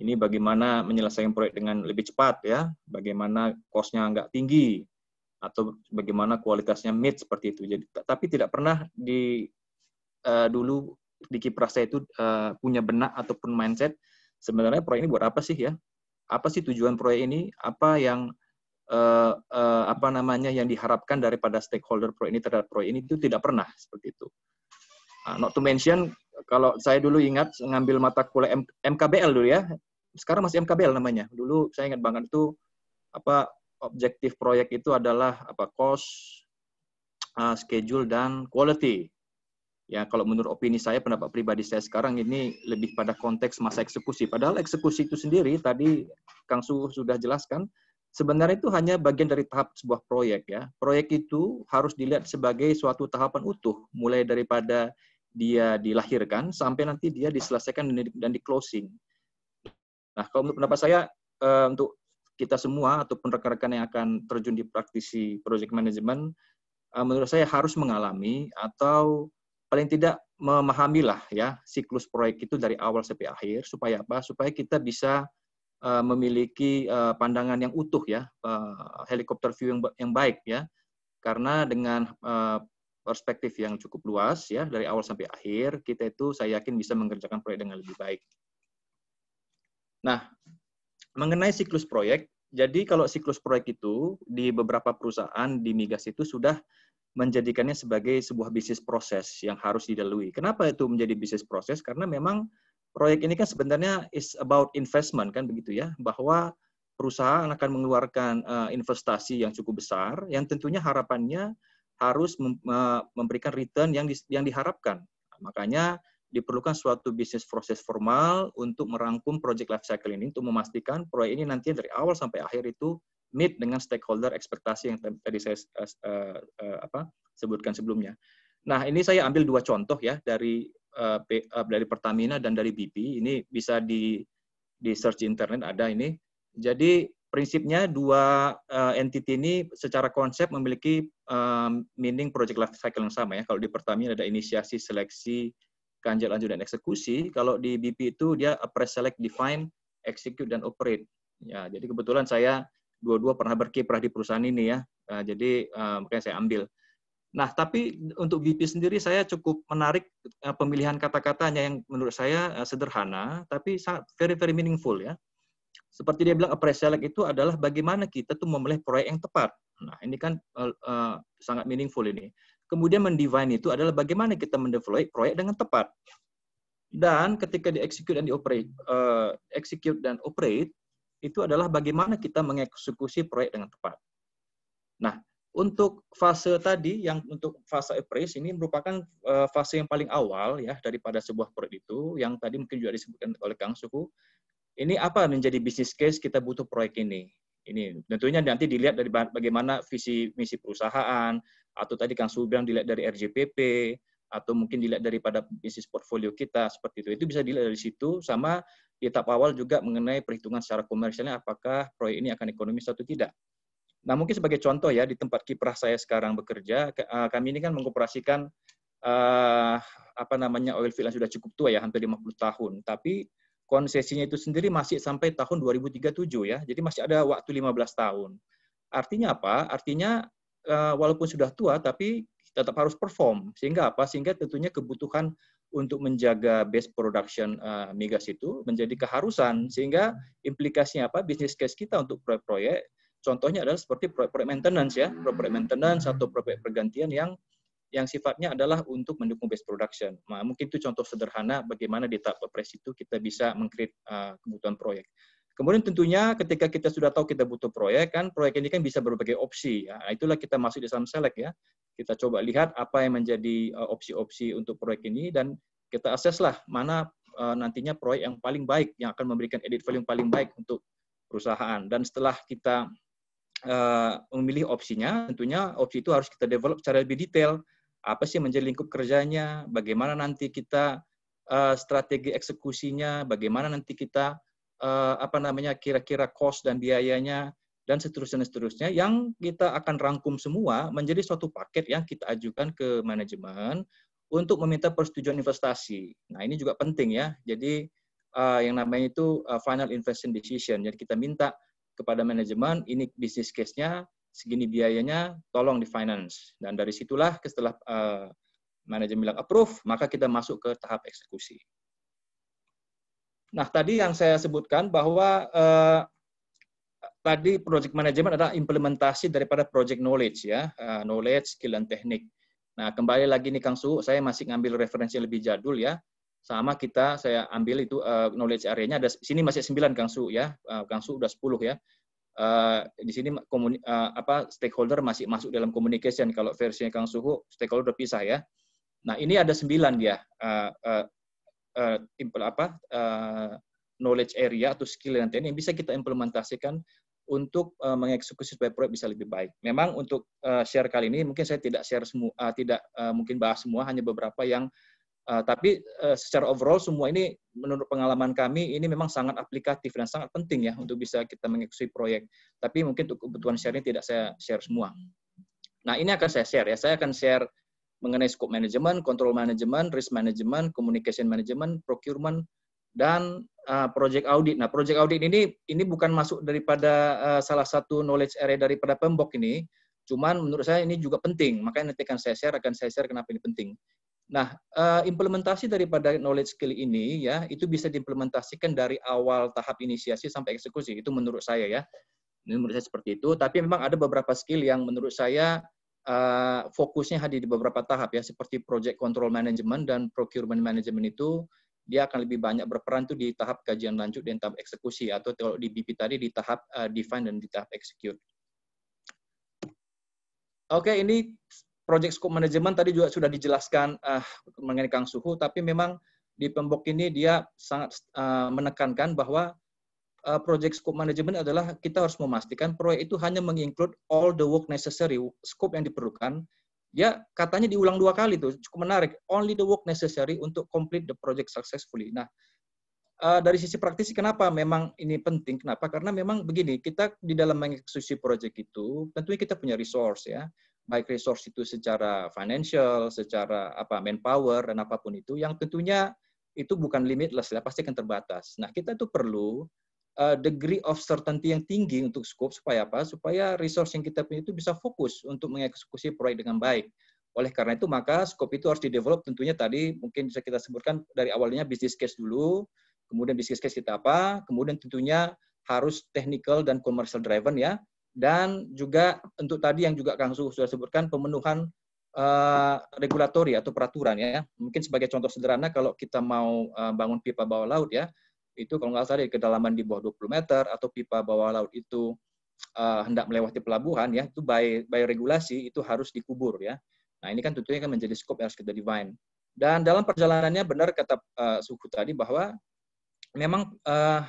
S3: ini bagaimana menyelesaikan proyek dengan lebih cepat ya, bagaimana kosnya nggak tinggi atau bagaimana kualitasnya mid seperti itu. Jadi tapi tidak pernah di uh, dulu di kiprah saya itu uh, punya benak ataupun mindset sebenarnya proyek ini buat apa sih ya? Apa sih tujuan proyek ini? Apa yang uh, uh, apa namanya yang diharapkan daripada stakeholder pro ini terhadap pro ini itu tidak pernah seperti itu. Uh, not to mention kalau saya dulu ingat ngambil mata kuliah M MKBL dulu ya, sekarang masih MKBL namanya. Dulu saya ingat banget itu apa objektif proyek itu adalah apa cost, uh, schedule dan quality. Ya, kalau menurut opini saya, pendapat pribadi saya sekarang ini lebih pada konteks masa eksekusi. Padahal eksekusi itu sendiri tadi Kang Su sudah jelaskan sebenarnya itu hanya bagian dari tahap sebuah proyek ya. Proyek itu harus dilihat sebagai suatu tahapan utuh, mulai daripada dia dilahirkan sampai nanti dia diselesaikan dan di closing. Nah, kalau menurut pendapat saya eh, untuk kita semua ataupun rekan-rekan yang akan terjun di praktisi project management, eh, menurut saya harus mengalami atau paling tidak memahamilah ya siklus proyek itu dari awal sampai akhir supaya apa? Supaya kita bisa Eh, memiliki eh, pandangan yang utuh ya eh, helikopter view yang baik ya karena dengan perspektif yang cukup luas ya dari awal sampai akhir kita itu saya yakin bisa mengerjakan proyek dengan lebih baik. Nah, mengenai siklus proyek, jadi kalau siklus proyek itu di beberapa perusahaan di migas itu sudah menjadikannya sebagai sebuah bisnis proses yang harus didalui. Kenapa itu menjadi bisnis proses? Karena memang proyek ini kan sebenarnya is about investment kan begitu ya, bahwa perusahaan akan mengeluarkan uh, investasi yang cukup besar, yang tentunya harapannya harus mem, memberikan return yang di, yang diharapkan. Nah, makanya diperlukan suatu bisnis proses formal untuk merangkum project life cycle ini untuk memastikan proyek ini nanti dari awal sampai akhir itu meet dengan stakeholder ekspektasi yang tadi saya uh, uh, apa, sebutkan sebelumnya. Nah, ini saya ambil dua contoh ya dari Eh, eh, dari Pertamina dan dari BP ini bisa di di search internet ada ini. Jadi prinsipnya dua eh, entity ini secara konsep memiliki meaning project life cycle yang sama ya. Kalau di Pertamina ada inisiasi, seleksi, ganjil lanjut dan eksekusi. Kalau di BP itu dia appraise, select, define, execute dan operate. Ya, jadi kebetulan saya dua-dua pernah berkiprah di perusahaan ini ya. Uh, jadi uh, makanya saya ambil. Nah, tapi untuk BP sendiri saya cukup menarik eh, pemilihan kata-katanya yang menurut saya eh, sederhana, tapi sangat very very meaningful ya. Seperti dia bilang, appraisal itu adalah bagaimana kita tuh memilih proyek yang tepat. Nah, ini kan uh, uh, sangat meaningful ini. Kemudian mendivine itu adalah bagaimana kita mendeploy proyek dengan tepat. Dan ketika di execute dan di operate, uh, execute dan operate, itu adalah bagaimana kita mengeksekusi proyek dengan tepat. Nah, untuk fase tadi yang untuk fase appraise ini merupakan eh, fase yang paling awal ya daripada sebuah proyek itu yang tadi mungkin juga disebutkan oleh Kang Suku. Ini apa menjadi bisnis case kita butuh proyek ini? Ini tentunya nanti dilihat dari bagaimana visi misi perusahaan atau tadi Kang Suku bilang dilihat dari RJPP atau mungkin dilihat daripada bisnis portfolio kita seperti itu. Itu bisa dilihat dari situ sama di tahap awal juga mengenai perhitungan secara komersialnya apakah proyek ini akan ekonomis atau tidak Nah, mungkin sebagai contoh ya, di tempat kiprah saya sekarang bekerja, eh, kami ini kan mengoperasikan uh, apa namanya oil field yang sudah cukup tua ya, hampir 50 tahun. Tapi konsesinya itu sendiri masih sampai tahun 2037 ya, jadi masih ada waktu 15 tahun. Artinya apa? Artinya uh, walaupun sudah tua, tapi tetap harus perform. Sehingga apa? Sehingga tentunya kebutuhan untuk menjaga base production uh, migas itu menjadi keharusan sehingga implikasinya apa bisnis case kita untuk proyek-proyek Contohnya adalah seperti proyek maintenance ya, proyek hmm. maintenance atau proyek pergantian yang yang sifatnya adalah untuk mendukung base production. Nah, mungkin itu contoh sederhana bagaimana di tahap press itu kita bisa mengkrit uh, ah, kebutuhan proyek. Kemudian tentunya ketika kita sudah tahu kita butuh proyek kan proyek ini kan bisa berbagai opsi. Nah, itulah kita masuk di dalam select ya. Kita coba lihat apa yang menjadi ah, opsi-opsi uh, untuk proyek ini dan kita aseslah mana uh, nantinya proyek yang paling baik yang akan memberikan edit value yang paling baik untuk perusahaan. Dan setelah kita uh, memilih opsinya, tentunya opsi itu harus kita develop secara lebih detail. Apa sih menjadi lingkup kerjanya? Bagaimana nanti kita uh, strategi eksekusinya? Bagaimana nanti kita uh, apa namanya kira-kira cost dan biayanya? dan seterusnya dan seterusnya yang kita akan rangkum semua menjadi suatu paket yang kita ajukan ke manajemen untuk meminta persetujuan investasi. Nah, ini juga penting ya. Jadi uh, yang namanya itu uh, final investment decision. Jadi kita minta kepada manajemen, ini bisnis case-nya, segini biayanya, tolong di finance. Dan dari situlah setelah uh, manajemen bilang approve, maka kita masuk ke tahap eksekusi. Nah, tadi yang saya sebutkan bahwa uh, tadi project management adalah implementasi daripada project knowledge ya, uh, knowledge, skill dan teknik. Nah, kembali lagi nih Kang Su, saya masih ngambil referensi lebih jadul ya sama kita saya ambil itu uh, knowledge area-nya ada sini masih 9 Kang Su ya. Uh, Kang Su udah 10 ya. Uh, di sini komuni, uh, apa stakeholder masih masuk dalam communication kalau versinya Kang Suhu stakeholder udah pisah ya. Nah, ini ada 9 dia uh, uh, uh, apa uh, knowledge area atau skill nanti ini bisa kita implementasikan untuk uh, mengeksekusi supaya proyek bisa lebih baik. Memang untuk uh, share kali ini mungkin saya tidak share semua uh, tidak uh, mungkin bahas semua hanya beberapa yang Uh, tapi uh, secara overall semua ini menurut pengalaman kami ini memang sangat aplikatif dan sangat penting ya untuk bisa kita mengeksekusi proyek. Tapi mungkin untuk kebutuhan sharing tidak saya share semua. Nah ini akan saya share ya. Saya akan share mengenai scope management, control management, risk management, communication management, procurement, dan uh, project audit. Nah, project audit ini ini bukan masuk daripada uh, salah satu knowledge area daripada Pembok ini, cuman menurut saya ini juga penting. Makanya nanti akan saya share, akan saya share kenapa ini penting. Nah, eh, implementasi daripada knowledge skill ini ya, itu bisa diimplementasikan dari awal tahap inisiasi sampai eksekusi. Itu menurut saya ya. Menurut saya seperti itu, tapi memang ada beberapa skill yang menurut saya eh, fokusnya hadir di beberapa tahap ya, seperti project control management dan procurement management itu dia akan lebih banyak berperan tuh di tahap kajian lanjut dan tahap eksekusi atau kalau di BP tadi di tahap eh, define dan di tahap execute. Oke, okay, ini project scope Management tadi juga sudah dijelaskan uh, mengenai Kang Suhu, tapi memang di Pembok ini dia sangat uh, menekankan bahwa uh, project scope management adalah kita harus memastikan proyek itu hanya menginclude all the work necessary, scope yang diperlukan. Ya, katanya diulang dua kali tuh, cukup menarik. Only the work necessary untuk complete the project successfully. Nah, uh, dari sisi praktisi kenapa memang ini penting? Kenapa? Karena memang begini, kita di dalam mengeksekusi proyek itu tentunya kita punya resource ya baik resource itu secara financial, secara apa manpower dan apapun itu yang tentunya itu bukan limitless lah ya, pasti akan terbatas. Nah, kita itu perlu uh, degree of certainty yang tinggi untuk scope supaya apa? Supaya resource yang kita punya itu bisa fokus untuk mengeksekusi proyek dengan baik. Oleh karena itu maka scope itu harus di develop. tentunya tadi mungkin bisa kita sebutkan dari awalnya business case dulu, kemudian business case kita apa, kemudian tentunya harus technical dan commercial driven ya dan juga untuk tadi yang juga Kang Su sudah sebutkan pemenuhan uh, regulatori atau peraturan ya. Mungkin sebagai contoh sederhana kalau kita mau uh, bangun pipa bawah laut ya, itu kalau nggak salah dari kedalaman di bawah 20 meter atau pipa bawah laut itu uh, hendak melewati pelabuhan ya, itu by, by regulasi itu harus dikubur ya. Nah ini kan tentunya kan menjadi scope yang harus kita define. Dan dalam perjalanannya benar kata uh, suku tadi bahwa memang uh,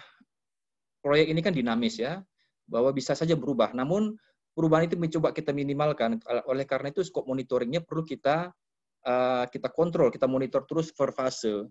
S3: proyek ini kan dinamis ya bahwa bisa saja berubah. Namun perubahan itu mencoba kita minimalkan. Oleh karena itu skop monitoringnya perlu kita uh, kita kontrol, kita monitor terus per fase.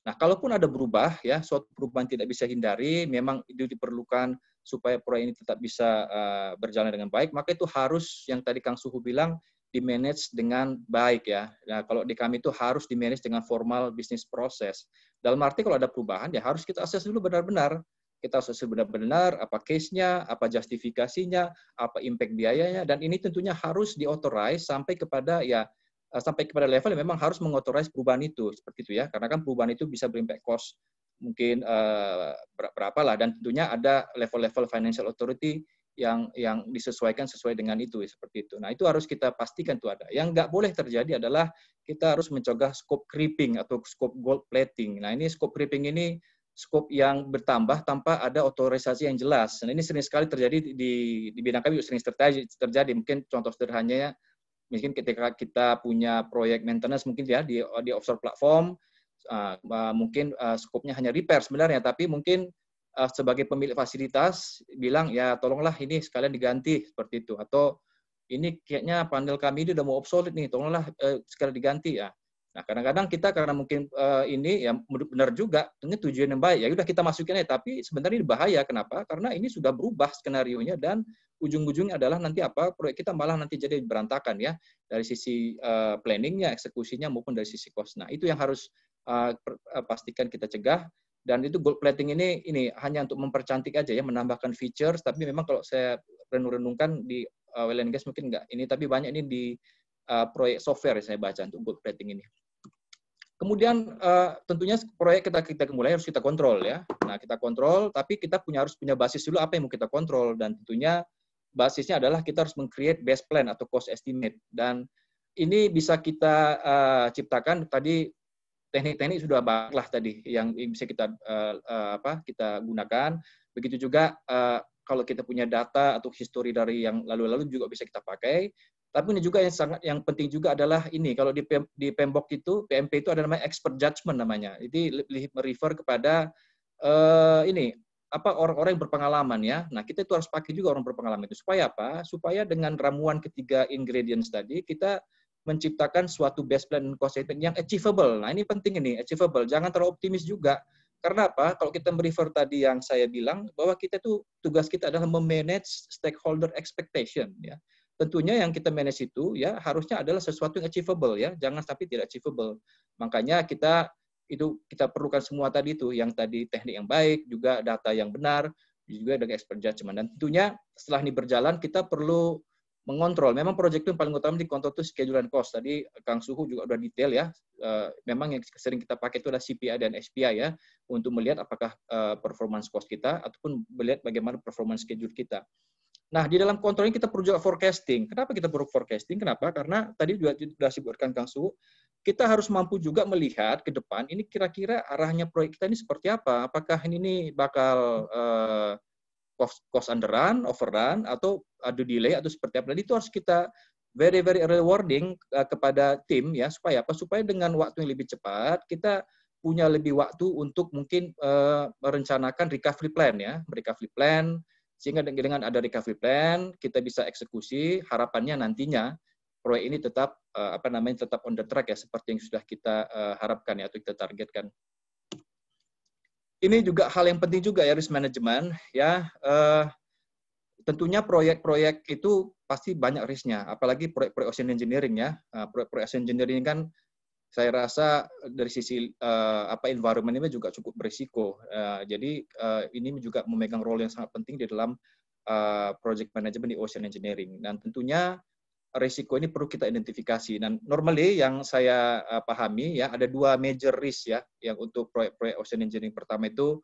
S3: Nah, kalaupun ada berubah ya, suatu perubahan tidak bisa hindari, memang itu diperlukan supaya proyek ini tetap bisa uh, berjalan dengan baik, maka itu harus yang tadi Kang Suhu bilang di-manage dengan baik ya. Nah, kalau di kami itu harus di-manage dengan formal bisnis proses. Dalam arti kalau ada perubahan ya harus kita akses dulu benar-benar. Kita harus benar-benar apa case-nya, apa justifikasinya, apa impact biayanya, dan ini tentunya harus diotorize sampai kepada ya eh, sampai kepada level yang memang harus mengotorize perubahan itu seperti itu ya karena kan perubahan itu bisa berimpact cost mungkin uh, eh, berapa lah dan tentunya ada level-level financial authority yang yang disesuaikan sesuai dengan itu seperti itu. Nah itu harus kita pastikan itu ada. Yang nggak boleh terjadi adalah kita harus mencegah scope creeping atau scope gold plating. Nah ini scope creeping ini skop yang bertambah tanpa ada otorisasi yang jelas. Dan ini sering sekali terjadi di, di bidang kami sering terjadi, Mungkin contoh sederhananya, mungkin ketika kita punya proyek maintenance mungkin ya di, di offshore platform, uh, uh, mungkin uh, skopnya hanya repair sebenarnya, tapi mungkin uh, sebagai pemilik fasilitas bilang ya tolonglah ini sekalian diganti seperti itu atau ini kayaknya panel kami ini udah mau obsolete nih, tolonglah uh, sekalian diganti ya. Nah, kadang-kadang kita karena mungkin uh, ini ya benar juga, ini tujuan yang baik. Ya udah kita masukin aja, tapi sebenarnya ini bahaya. Kenapa? Karena ini sudah berubah skenario-nya dan ujung-ujungnya adalah nanti apa? Proyek kita malah nanti jadi berantakan ya dari sisi uh, planning-nya, eksekusinya maupun dari sisi cost. Nah, itu yang harus uh, pastikan kita cegah dan itu gold plating ini ini hanya untuk mempercantik aja ya, menambahkan features, tapi memang kalau saya renung-renungkan di uh, Well Gas mungkin enggak ini tapi banyak ini di uh, proyek software yang saya baca untuk gold plating ini. Kemudian uh, tentunya proyek kita kita mulai harus kita kontrol ya. Nah kita kontrol, tapi kita punya harus punya basis dulu apa yang mau kita kontrol dan tentunya basisnya adalah kita harus mengcreate base plan atau cost estimate dan ini bisa kita uh, ciptakan tadi teknik-teknik sudah banyaklah tadi yang bisa kita uh, uh, apa kita gunakan. Begitu juga uh, kalau kita punya data atau histori dari yang lalu-lalu juga bisa kita pakai. Tapi ini juga yang sangat yang penting juga adalah ini kalau di PM, di Pembok itu PMP itu ada namanya expert judgment namanya. Jadi lebih merefer kepada uh, ini apa orang-orang yang berpengalaman ya. Nah, kita itu harus pakai juga orang berpengalaman itu. Supaya apa? Supaya dengan ramuan ketiga ingredients tadi kita menciptakan suatu best plan cost statement yang achievable. Nah, ini penting ini, achievable. Jangan terlalu optimis juga. Karena apa? Kalau kita merefer tadi yang saya bilang bahwa kita itu tugas kita adalah memanage stakeholder expectation ya tentunya yang kita manage itu ya harusnya adalah sesuatu yang achievable ya, jangan tapi tidak achievable. Makanya kita itu kita perlukan semua tadi itu yang tadi teknik yang baik, juga data yang benar, juga dengan expert judgment. Dan tentunya setelah ini berjalan kita perlu mengontrol. Memang proyek itu yang paling utama dikontrol itu schedule and cost. Tadi Kang Suhu juga udah detail ya. Eh, memang yang sering kita pakai itu adalah CPI dan SPI ya untuk melihat apakah eh, performance cost kita ataupun melihat bagaimana performance schedule kita. Nah, di dalam kontrol ini kita perlu juga forecasting. Kenapa kita perlu forecasting? Kenapa? Karena tadi juga sudah disebutkan Kang Su, kita harus mampu juga melihat ke depan ini kira-kira arahnya proyek kita ini seperti apa? Apakah ini, ini bakal uh, cost, cost underrun, overrun, atau ada delay atau seperti apa? Dan itu harus kita very very rewarding uh, eh, kepada tim ya supaya apa? Supaya dengan waktu yang lebih cepat kita punya lebih waktu untuk mungkin uh, merencanakan recovery plan ya, recovery plan sehingga dengan ada recovery plan, kita bisa eksekusi harapannya nantinya proyek ini tetap eh, apa namanya tetap on the track ya seperti yang sudah kita eh, harapkan ya atau kita targetkan. Ini juga hal yang penting juga ya risk management ya. Uh, tentunya proyek-proyek itu pasti banyak risknya, apalagi proyek-proyek ocean engineering ya. Proyek-proyek ocean engineering kan saya rasa dari sisi uh, apa ini juga cukup berisiko. Uh, jadi uh, ini juga memegang role yang sangat penting di dalam uh, project management di ocean engineering. Dan tentunya risiko ini perlu kita identifikasi. Dan normally yang saya uh, pahami ya ada dua major risk ya yang untuk proyek-proyek ocean engineering pertama itu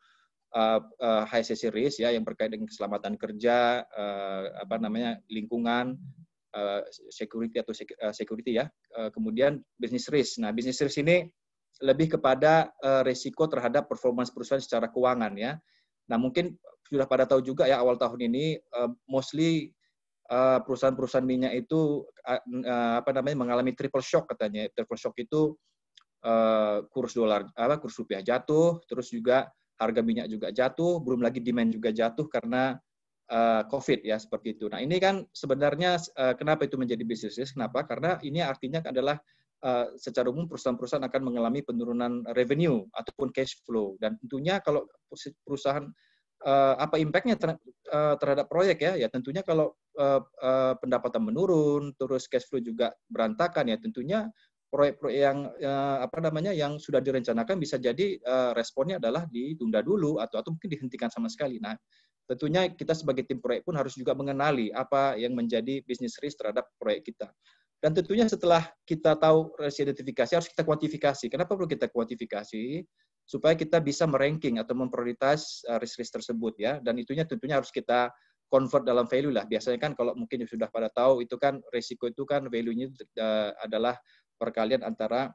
S3: uh, uh, high CC risk ya yang berkait dengan keselamatan kerja, uh, apa namanya lingkungan, Eh, security atau eh, security ya. Eh, kemudian business risk. Nah, business risk ini lebih kepada risiko terhadap performance perusahaan secara keuangan ya. Nah, mungkin sudah pada tahu juga ya awal tahun ini mostly perusahaan-perusahaan minyak itu apa namanya mengalami triple shock katanya. Triple shock itu kurs dolar apa kurs rupiah jatuh, terus juga harga minyak juga jatuh, belum lagi demand juga jatuh karena Eh, COVID ya seperti itu. Nah ini kan sebenarnya eh, kenapa itu menjadi bisnis Kenapa? Karena ini artinya adalah eh, secara umum perusahaan-perusahaan akan mengalami penurunan revenue ataupun cash flow. Dan tentunya kalau perusahaan apa impactnya terhadap proyek ya? Ya tentunya kalau pendapatan menurun, terus cash flow juga berantakan ya tentunya proyek-proyek yang apa namanya yang sudah direncanakan bisa jadi responnya adalah ditunda dulu atau atau mungkin dihentikan sama sekali. Nah, tentunya kita sebagai tim proyek pun harus juga mengenali apa yang menjadi bisnis risk terhadap proyek kita. Dan tentunya setelah kita tahu resi identifikasi, harus kita kuantifikasi. Kenapa perlu kita kuantifikasi? Supaya kita bisa meranking atau memprioritas eh, risk-risk tersebut ya. Dan itunya tentunya harus kita convert dalam value lah. Biasanya kan kalau mungkin sudah pada tahu itu kan risiko itu kan value-nya eh, adalah perkalian antara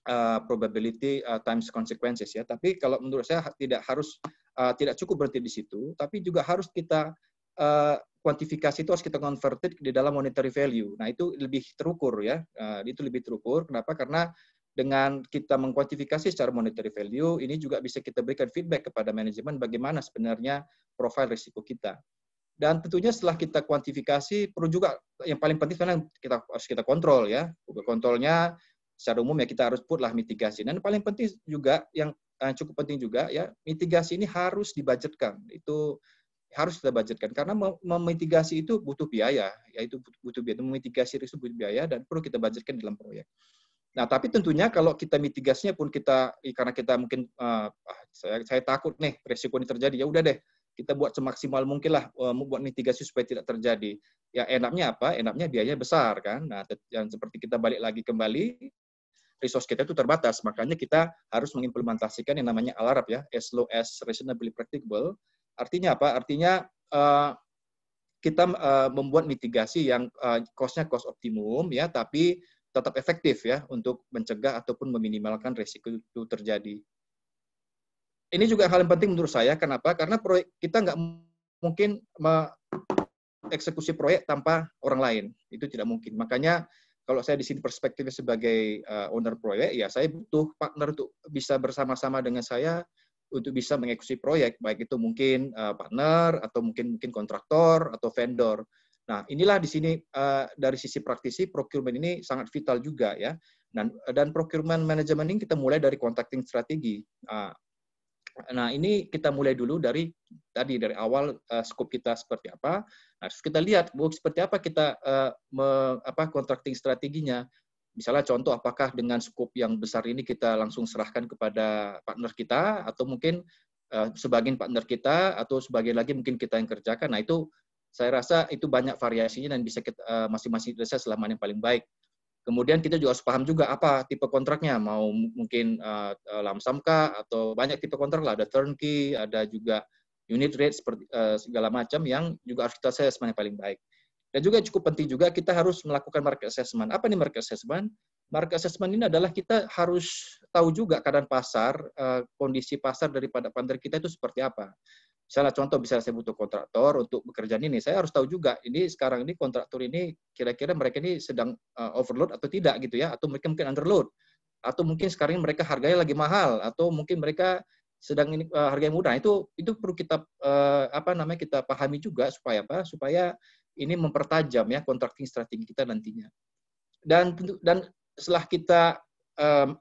S3: Eh, probability uh, times consequences ya. Tapi kalau menurut saya tidak harus uh, tidak cukup berhenti di situ, tapi juga harus kita uh, kuantifikasi itu harus kita converted di dalam monetary value. Nah, itu lebih terukur ya. Uh, itu lebih terukur. Kenapa? Karena dengan kita mengkuantifikasi secara monetary value, ini juga bisa kita berikan feedback kepada manajemen bagaimana sebenarnya profil risiko kita. Dan tentunya setelah kita kuantifikasi, perlu juga yang paling penting sebenarnya kita harus kita kontrol ya. Kontrolnya secara umum ya kita harus putlah mitigasi. Dan paling penting juga yang eh, cukup penting juga ya mitigasi ini harus dibudgetkan. Itu harus kita budgetkan karena memitigasi itu butuh biaya, yaitu butuh biaya. Memitigasi itu butuh biaya dan perlu kita budgetkan dalam proyek. Nah, tapi tentunya kalau kita mitigasinya pun kita karena kita mungkin uh, saya saya takut nih resiko ini terjadi. Ya udah deh, kita buat semaksimal mungkin lah eh, membuat mitigasi supaya tidak terjadi. Ya enaknya apa? Enaknya biayanya besar kan. Nah, yang seperti kita balik lagi kembali resource kita itu terbatas, makanya kita harus mengimplementasikan yang namanya ALARAP ya, as low as reasonably practicable. Artinya apa? Artinya uh, kita uh, membuat mitigasi yang uh, cost-nya cost optimum ya, tapi tetap efektif ya untuk mencegah ataupun meminimalkan risiko itu terjadi. Ini juga hal yang penting menurut saya. Kenapa? Karena proyek kita nggak mungkin eksekusi proyek tanpa orang lain. Itu tidak mungkin. Makanya kalau saya di sini perspektifnya sebagai uh, owner proyek, ya saya butuh partner untuk bisa bersama-sama dengan saya untuk bisa mengeksekusi proyek, baik itu mungkin uh, partner atau mungkin mungkin kontraktor atau vendor. Nah, inilah di sini uh, dari sisi praktisi procurement ini sangat vital juga ya. Dan, dan procurement management ini kita mulai dari contacting strategi. Uh, Nah, ini kita mulai dulu dari tadi dari awal uh, scope kita seperti apa. Nah, kita lihat bu, seperti apa kita uh, me, apa contracting strateginya. Misalnya contoh apakah dengan scope yang besar ini kita langsung serahkan kepada partner kita atau mungkin uh, sebagian partner kita atau sebagian lagi mungkin kita yang kerjakan. Nah, itu saya rasa itu banyak variasinya dan bisa kita masing-masing desa selama yang paling baik. Kemudian kita juga harus paham juga apa tipe kontraknya, mau mungkin uh, lamsam kah atau banyak tipe kontrak lah, ada turnkey, ada juga unit rate seperti uh, segala macam yang juga harus kita assessment yang paling baik. Dan juga cukup penting juga kita harus melakukan market assessment. Apa nih market assessment? Market assessment ini adalah kita harus tahu juga keadaan pasar, uh, kondisi pasar daripada partner kita itu seperti apa. Misalnya contoh bisa saya butuh kontraktor untuk pekerjaan ini, saya harus tahu juga ini sekarang ini kontraktor ini kira-kira mereka ini sedang uh, overload atau tidak gitu ya, atau mereka mungkin underload, atau mungkin sekarang ini mereka harganya lagi mahal, atau mungkin mereka sedang ini uh, eh, harganya murah. Itu itu perlu kita uh, apa namanya kita pahami juga supaya apa? Supaya ini mempertajam ya contracting strategi kita nantinya. Dan dan setelah kita um,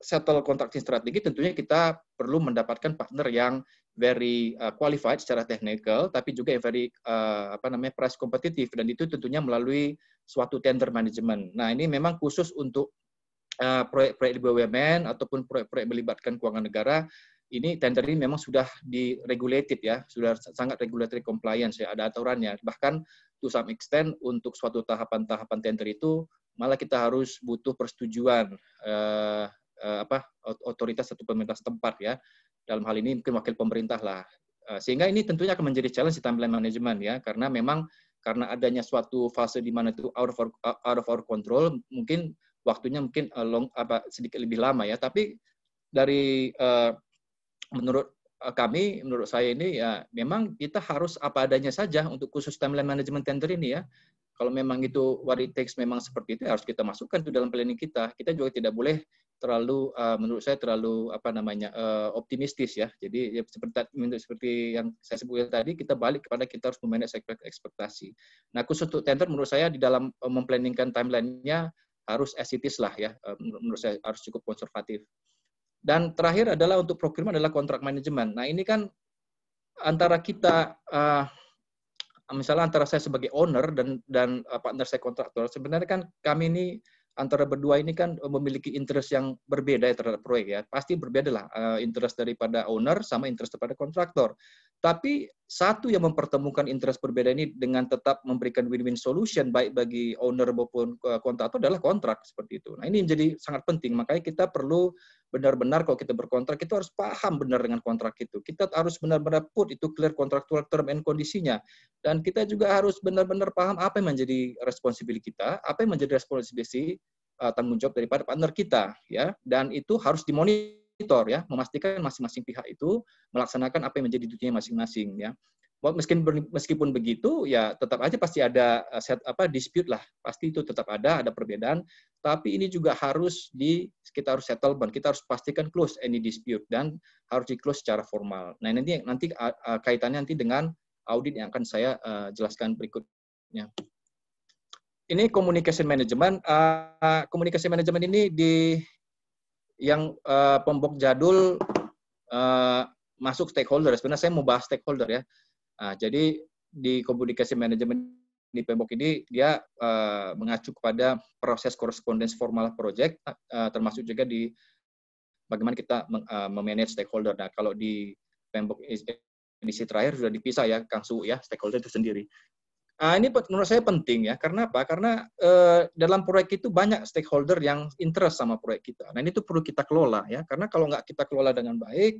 S3: settle contracting strategi, tentunya kita perlu mendapatkan partner yang very uh, qualified secara technical, tapi juga yang very uh, apa namanya price kompetitif dan itu tentunya melalui suatu tender management. Nah ini memang khusus untuk uh, proyek-proyek di BUMN ataupun proyek-proyek melibatkan keuangan negara. Ini tender ini memang sudah diregulated ya, sudah sangat regulatory compliance ya, ada aturannya. Bahkan to some extent untuk suatu tahapan-tahapan tender itu malah kita harus butuh persetujuan uh, uh, apa otoritas atau pemerintah setempat ya. Dalam hal ini mungkin wakil pemerintah lah. Eh, sehingga ini tentunya akan menjadi challenge di timeline management ya karena memang karena adanya suatu fase di mana itu out of our, out of our control mungkin waktunya mungkin eh, long apa sedikit lebih lama ya tapi dari uh, menurut kami menurut saya ini ya memang kita harus apa adanya saja untuk khusus timeline management tender ini ya kalau memang itu what it takes memang seperti itu ya harus kita masukkan itu dalam planning kita kita juga tidak boleh terlalu uh, menurut saya terlalu apa namanya uh, optimistis ya. Jadi ya, seperti seperti yang saya sebutkan tadi kita balik kepada kita harus memanage ekspektasi. Nah khusus untuk tender menurut saya di dalam uh, memplanningkan timelinenya harus sensitif lah ya. Uh, menurut saya harus cukup konservatif. Dan terakhir adalah untuk procurement adalah kontrak manajemen. Nah ini kan antara kita uh, misalnya antara saya sebagai owner dan dan partner saya kontraktor sebenarnya kan kami ini antara berdua ini kan eh, memiliki interest yang berbeda ya terhadap proyek ya. Pasti berbeda lah eh, interest daripada owner sama interest daripada kontraktor. Tapi satu yang mempertemukan interest berbeda ini dengan tetap memberikan win-win solution baik bagi owner maupun eh, kontraktor adalah kontrak seperti itu. Nah ini menjadi sangat penting. Makanya kita perlu benar-benar kalau kita berkontrak itu harus paham benar dengan kontrak itu. Kita harus benar-benar put itu clear kontraktual term and kondisinya. Dan kita juga harus benar-benar paham apa yang menjadi responsibility kita, apa yang menjadi responsibility uh, tanggung jawab daripada partner kita, ya. Dan itu harus dimonitor Monitor ya, memastikan masing-masing pihak itu melaksanakan apa yang menjadi tujuannya masing-masing ya. Meskipun meskipun begitu ya tetap aja pasti ada eh, set apa dispute lah, pasti itu tetap ada ada perbedaan, tapi ini juga harus di kita harus settlement, kita harus pastikan close any dispute dan harus di close secara formal. Nah, nanti nanti kaitannya nanti dengan audit yang akan saya eh, jelaskan berikutnya ini communication management. Uh, communication management ini di yang uh, pembok jadul uh, masuk stakeholder. Sebenarnya saya mau bahas stakeholder ya. Nah, jadi di komunikasi manajemen di Pembok ini dia uh, mengacu kepada proses korespondensi formal project uh, termasuk juga di bagaimana kita meng, uh, memanage stakeholder. Nah, kalau di Pembok edisi terakhir sudah dipisah ya Kang Su ya stakeholder itu sendiri. Nah, ini menurut saya penting ya. Karena apa? Karena eh, dalam proyek itu banyak stakeholder yang interest sama proyek kita. Nah, ini tuh perlu kita kelola ya. Karena kalau nggak kita kelola dengan baik,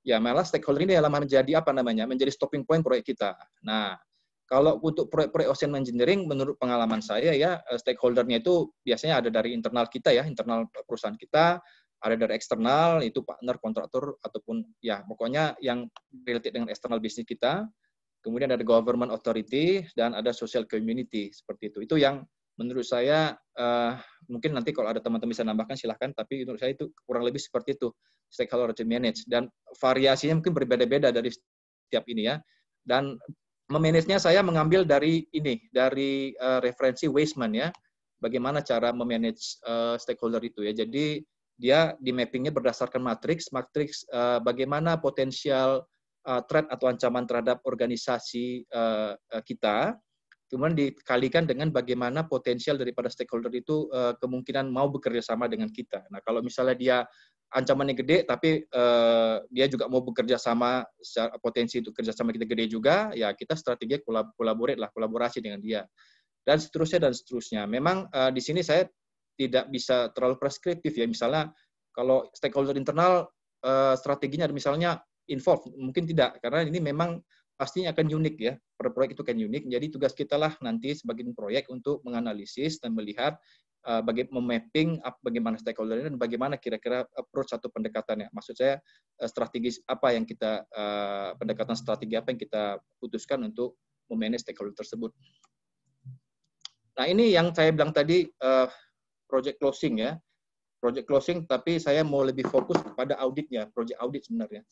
S3: ya malah stakeholder ini adalah menjadi apa namanya? Menjadi stopping point proyek kita. Nah, kalau untuk proyek-proyek ocean engineering, menurut pengalaman saya ya, eh, stakeholdernya itu biasanya ada dari internal kita ya, internal perusahaan kita, ada dari eksternal, itu partner, kontraktor, ataupun ya pokoknya yang related dengan eksternal bisnis kita, kemudian ada government authority dan ada social community seperti itu. Itu yang menurut saya uh, mungkin nanti kalau ada teman-teman bisa nambahkan silahkan, tapi menurut saya itu kurang lebih seperti itu stakeholder to manage dan variasinya mungkin berbeda-beda dari setiap ini ya. Dan memanage-nya saya mengambil dari ini dari uh, referensi Weisman ya, bagaimana cara memanage uh, stakeholder itu ya. Jadi dia di mappingnya berdasarkan matriks, matriks uh, bagaimana potensial uh, threat atau ancaman terhadap organisasi uh, kita, kemudian dikalikan dengan bagaimana potensial daripada stakeholder itu uh, kemungkinan mau bekerja sama dengan kita. Nah, kalau misalnya dia ancamannya gede, tapi uh, dia juga mau bekerja sama, potensi untuk kerja sama kita gede juga, ya kita strategi kolab kolaborate lah, kolaborasi dengan dia. Dan seterusnya, dan seterusnya. Memang uh, di sini saya tidak bisa terlalu preskriptif ya, misalnya kalau stakeholder internal uh, strateginya misalnya involved mungkin tidak karena ini memang pastinya akan unik ya per proyek itu kan unik jadi tugas kita lah nanti sebagai proyek untuk menganalisis dan melihat eh, bagaimana memapping bagaimana stakeholder dan bagaimana kira-kira approach satu pendekatannya maksud saya eh, strategis apa yang kita eh, pendekatan strategi apa yang kita putuskan untuk memanage stakeholder tersebut nah ini yang saya bilang tadi project closing ya project closing tapi saya mau lebih fokus kepada auditnya project audit sebenarnya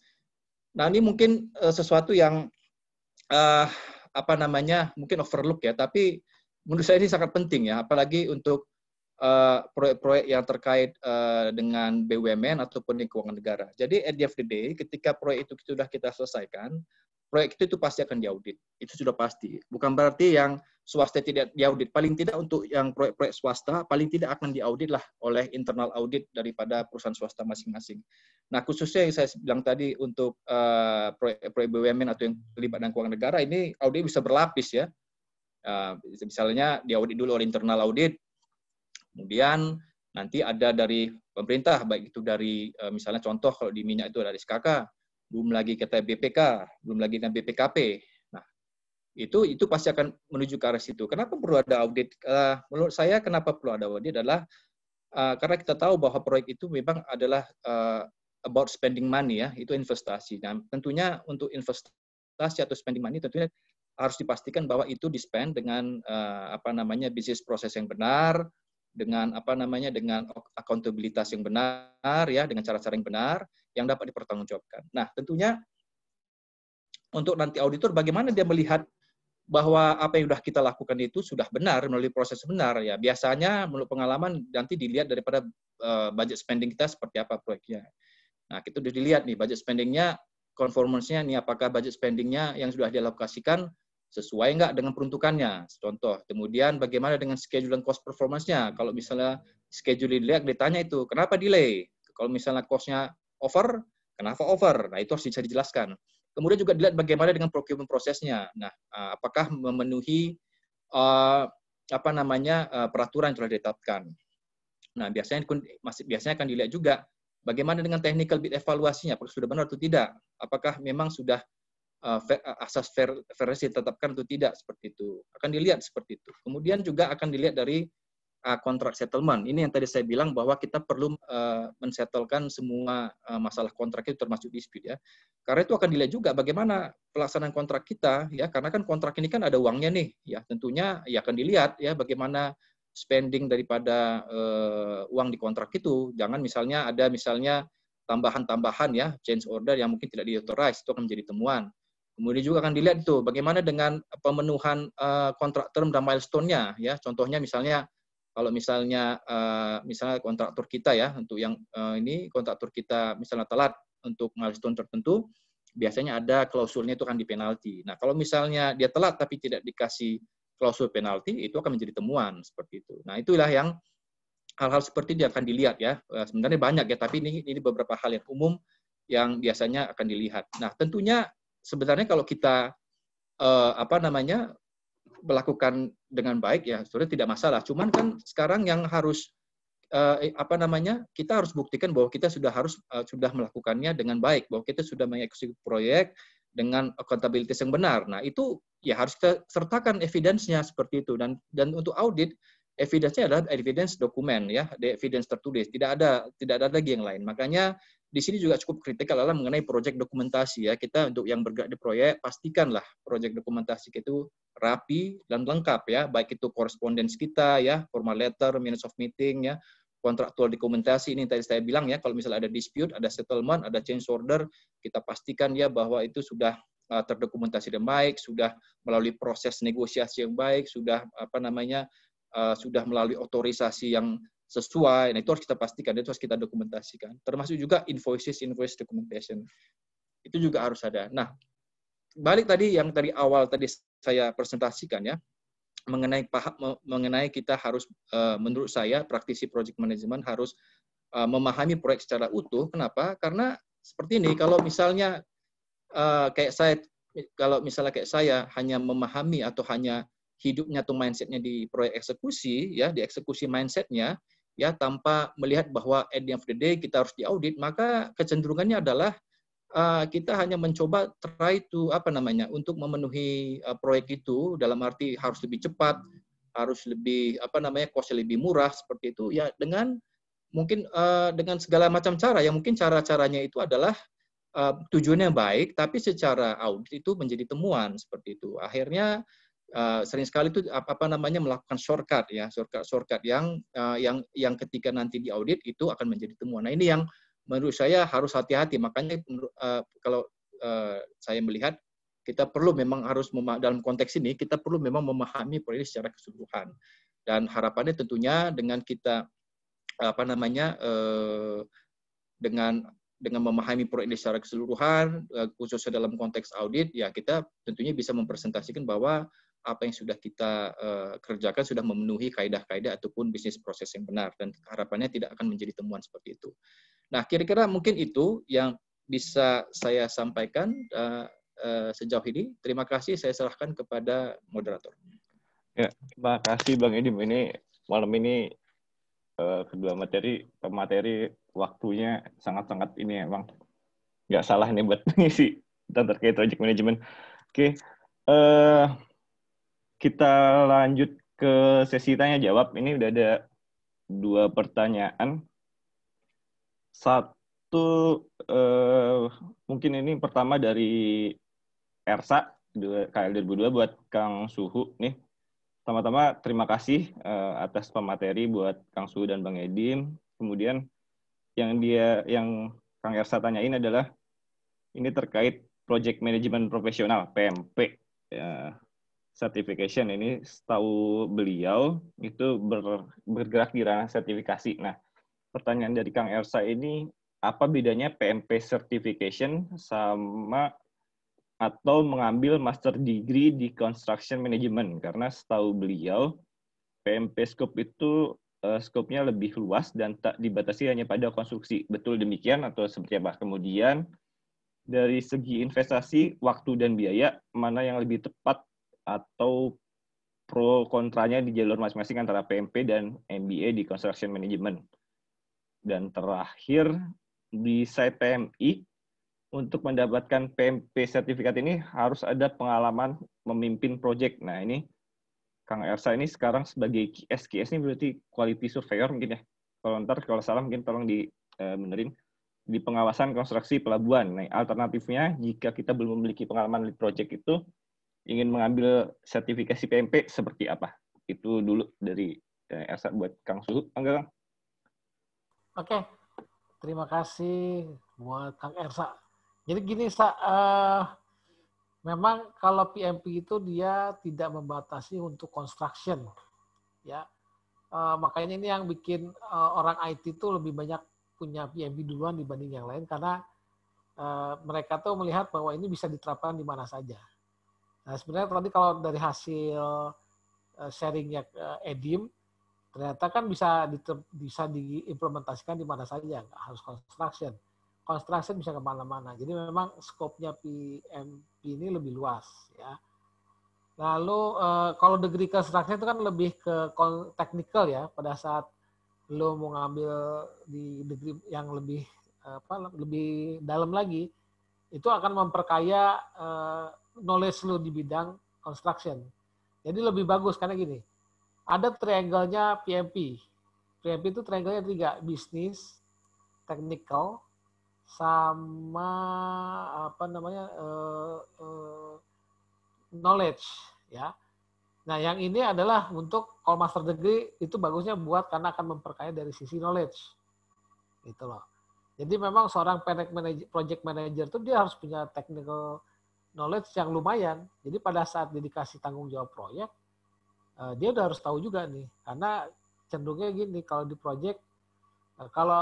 S3: Nah, ini mungkin uh, sesuatu yang uh, apa namanya? mungkin overlook ya, tapi menurut saya ini sangat penting ya, apalagi untuk proyek eh, proyek-proyek yang terkait uh, dengan BUMN ataupun di keuangan negara. Jadi at the end of the day, ketika proyek itu sudah kita selesaikan, proyek itu, itu pasti akan diaudit. Itu sudah pasti. Bukan berarti yang swasta tidak diaudit. Paling tidak untuk yang proyek-proyek swasta, paling tidak akan diaudit lah oleh internal audit daripada perusahaan swasta masing-masing. Nah, khususnya yang saya bilang tadi untuk proyek eh, proyek-proyek BUMN atau yang terlibat dengan keuangan negara, ini audit bisa berlapis ya. Uh, misalnya diaudit dulu oleh internal audit, kemudian nanti ada dari pemerintah, baik itu dari uh, misalnya contoh kalau di minyak itu dari SKK, belum lagi kita BPK, belum lagi dengan BPKP, itu itu pasti akan menuju ke arah situ. Kenapa perlu ada audit? Uh, eh, menurut saya kenapa perlu ada audit adalah uh, karena kita tahu bahwa proyek itu memang adalah uh, about spending money ya, itu investasi. Nah, tentunya untuk investasi atau spending money tentunya harus dipastikan bahwa itu di-spend dengan uh, apa namanya bisnis proses yang benar, dengan apa namanya dengan akuntabilitas yang benar ya, dengan cara-cara yang benar yang dapat dipertanggungjawabkan. Nah, tentunya untuk nanti auditor bagaimana dia melihat bahwa apa yang sudah kita lakukan itu sudah benar melalui proses benar ya biasanya menurut pengalaman nanti dilihat daripada eh, budget spending kita seperti apa proyeknya nah itu sudah dilihat nih budget spendingnya konformansinya nih apakah budget spendingnya yang sudah dialokasikan sesuai enggak dengan peruntukannya contoh kemudian bagaimana dengan schedule dan cost performance-nya kalau misalnya schedule dilihat ditanya itu kenapa delay kalau misalnya cost-nya over kenapa over nah itu harus bisa dijelaskan Kemudian juga dilihat bagaimana dengan procurement prosesnya. Nah, eh, apakah memenuhi eh, apa namanya eh, peraturan yang telah ditetapkan. Nah, biasanya masih biasanya akan dilihat juga bagaimana dengan technical bid evaluasinya, apakah sudah benar atau tidak? Apakah memang sudah uh, asas fair, tetapkan atau tidak seperti itu. Akan dilihat seperti itu. Kemudian juga akan dilihat dari Uh, kontrak settlement. Ini yang tadi saya bilang bahwa kita perlu uh, mensetelkan semua uh, masalah kontrak itu termasuk dispute ya. Karena itu akan dilihat juga bagaimana pelaksanaan kontrak kita ya karena kan kontrak ini kan ada uangnya nih ya tentunya ya akan dilihat ya bagaimana spending daripada uh, uang di kontrak itu. Jangan misalnya ada misalnya tambahan-tambahan ya change order yang mungkin tidak diauthorize itu akan menjadi temuan. Kemudian juga akan dilihat itu bagaimana dengan pemenuhan uh, kontrak term dan milestone-nya ya. Contohnya misalnya kalau misalnya uh, misalnya kontraktor kita ya untuk yang uh, ini kontraktor kita misalnya telat untuk milestone tertentu biasanya ada klausulnya itu akan dipenalti. Nah, kalau misalnya dia telat tapi tidak dikasih klausul penalti itu akan menjadi temuan seperti itu. Nah, itulah yang hal-hal seperti ini akan dilihat ya. Eh, sebenarnya banyak ya, tapi ini ini beberapa hal yang umum yang biasanya akan dilihat. Nah, tentunya sebenarnya kalau kita eh, apa namanya melakukan dengan baik ya sebenarnya tidak masalah. Cuman kan sekarang yang harus uh, apa namanya kita harus buktikan bahwa kita sudah harus uh, sudah melakukannya dengan baik, bahwa kita sudah mengeksekusi proyek dengan akuntabilitas yang benar. Nah itu ya harus kita sertakan evidensnya seperti itu dan dan untuk audit evidensnya adalah evidence dokumen ya, evidence tertulis. Tidak ada tidak ada lagi yang lain. Makanya di sini juga cukup kritikal adalah mengenai proyek dokumentasi ya. Kita untuk yang bergerak di proyek pastikanlah proyek dokumentasi itu rapi dan lengkap ya, baik itu korespondensi kita ya, formal letter, minutes of meeting ya, kontraktual dokumentasi ini tadi saya bilang ya, kalau misalnya ada dispute, ada settlement, ada change order, kita pastikan ya bahwa itu sudah uh, terdokumentasi dengan baik, sudah melalui proses negosiasi yang baik, sudah apa namanya uh, sudah melalui otorisasi yang sesuai. Nah, itu harus kita pastikan, itu harus kita dokumentasikan. Termasuk juga invoices, invoice documentation. Itu juga harus ada. Nah, balik tadi yang dari awal tadi saya presentasikan ya, mengenai paham mengenai kita harus eh, menurut saya praktisi project management harus eh, memahami proyek secara utuh. Kenapa? Karena seperti ini kalau misalnya eh, kayak saya kalau misalnya kayak saya hanya memahami atau hanya hidupnya atau mindsetnya di proyek eksekusi ya di eksekusi mindsetnya ya tanpa melihat bahwa at the end of the day kita harus diaudit maka kecenderungannya adalah uh, kita hanya mencoba try to apa namanya untuk memenuhi uh, proyek itu dalam arti harus lebih cepat harus lebih apa namanya cost lebih murah seperti itu ya dengan mungkin uh, dengan segala macam cara yang mungkin cara-caranya itu adalah uh, tujuannya baik tapi secara audit itu menjadi temuan seperti itu akhirnya uh, sering sekali itu apa, apa namanya melakukan shortcut ya shortcut shortcut yang uh, yang yang ketika nanti diaudit itu akan menjadi temuan. Nah ini yang menurut saya harus hati-hati. Makanya uh, kalau uh, saya melihat kita perlu memang harus dalam konteks ini kita perlu memang memahami proyek secara keseluruhan dan harapannya tentunya dengan kita apa namanya dengan dengan memahami proyek ini secara keseluruhan, khususnya dalam konteks audit, ya kita tentunya bisa mempresentasikan bahwa apa yang sudah kita uh, kerjakan sudah memenuhi kaedah-kaedah ataupun bisnis proses yang benar dan harapannya tidak akan menjadi temuan seperti itu. Nah, kira-kira mungkin itu yang bisa saya sampaikan uh, uh, sejauh ini. Terima kasih saya serahkan kepada moderator.
S1: Ya, terima kasih Bang Edim. Ini malam ini uh, kedua materi materi waktunya sangat-sangat ini ya, Bang. Nggak salah nih buat ngisi tentang terkait project management. Oke. Okay. Uh, kita lanjut ke sesi tanya jawab. Ini udah ada dua pertanyaan. Satu eh, mungkin ini pertama dari Ersa KL 2002 buat Kang Suhu nih. Pertama-tama terima kasih eh, atas pemateri buat Kang Suhu dan Bang Edim. Kemudian yang dia yang Kang Ersa tanyain adalah ini terkait project Management profesional PMP certification ini setahu beliau itu ber, bergerak di ranah sertifikasi. Nah, pertanyaan dari Kang Ersa ini apa bedanya PMP certification sama atau mengambil master degree di construction management karena setahu beliau PMP scope itu uh, eh, nya lebih luas dan tak dibatasi hanya pada konstruksi. Betul demikian atau seperti apa? Kemudian dari segi investasi, waktu dan biaya, mana yang lebih tepat atau pro kontranya di jalur masing-masing antara PMP dan MBA di Construction Management. Dan terakhir, di site PMI, untuk mendapatkan PMP sertifikat ini harus ada pengalaman memimpin proyek. Nah, ini Kang Ersa ini sekarang sebagai QS. QS ini berarti Quality Surveyor mungkin ya. Kalau ntar kalau salah mungkin tolong di eh, benerin di pengawasan konstruksi pelabuhan. Nah, alternatifnya jika kita belum memiliki pengalaman di proyek itu, ingin mengambil sertifikasi PMP seperti apa? Itu dulu dari eh, Elsa buat Kang Suhu, enggak
S2: Oke, okay. terima kasih buat Kang Ersa. Jadi gini, Sa, uh, memang kalau PMP itu dia tidak membatasi untuk construction, ya. Uh, makanya ini yang bikin uh, orang IT itu lebih banyak punya PMP duluan dibanding yang lain karena uh, mereka tuh melihat bahwa ini bisa diterapkan di mana saja Nah sebenarnya tadi kalau dari hasil eh, sharingnya Edim, ternyata kan bisa bisa diimplementasikan di mana saja, nggak harus construction. Construction bisa kemana-mana. Jadi memang skopnya PMP ini lebih luas ya. Lalu eh, kalau degree construction itu kan lebih ke technical ya. Pada saat lo mau ngambil di degree yang lebih eh, apa lebih dalam lagi, itu akan memperkaya knowledge lu di bidang construction. Jadi lebih bagus karena gini, ada triangle-nya PMP. PMP itu triangle-nya tiga, bisnis, technical, sama apa namanya uh, uh, knowledge ya. Nah yang ini adalah untuk kalau master degree itu bagusnya buat karena akan memperkaya dari sisi knowledge gitu loh. Jadi memang seorang project manager, project manager itu dia harus punya technical knowledge yang lumayan. Jadi pada saat dedikasi tanggung jawab proyek, eh, dia udah harus tahu juga nih. Karena cenderungnya gini, kalau di proyek, eh, kalau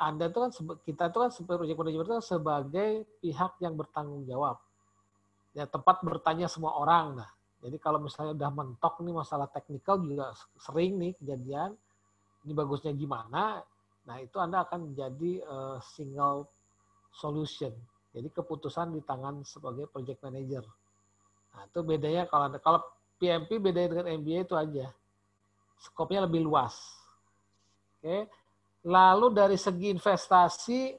S2: Anda itu kan, kita itu kan sebagai proyek manajemen itu sebagai pihak yang bertanggung jawab. Ya, tempat bertanya semua orang. Nah, jadi kalau misalnya udah mentok nih masalah teknikal juga sering nih kejadian, ini bagusnya gimana, nah itu Anda akan menjadi eh, single solution. Jadi keputusan di tangan sebagai project manager. Nah, itu bedanya kalau kalau PMP beda dengan MBA itu aja. Skopnya lebih luas. Oke. Lalu dari segi investasi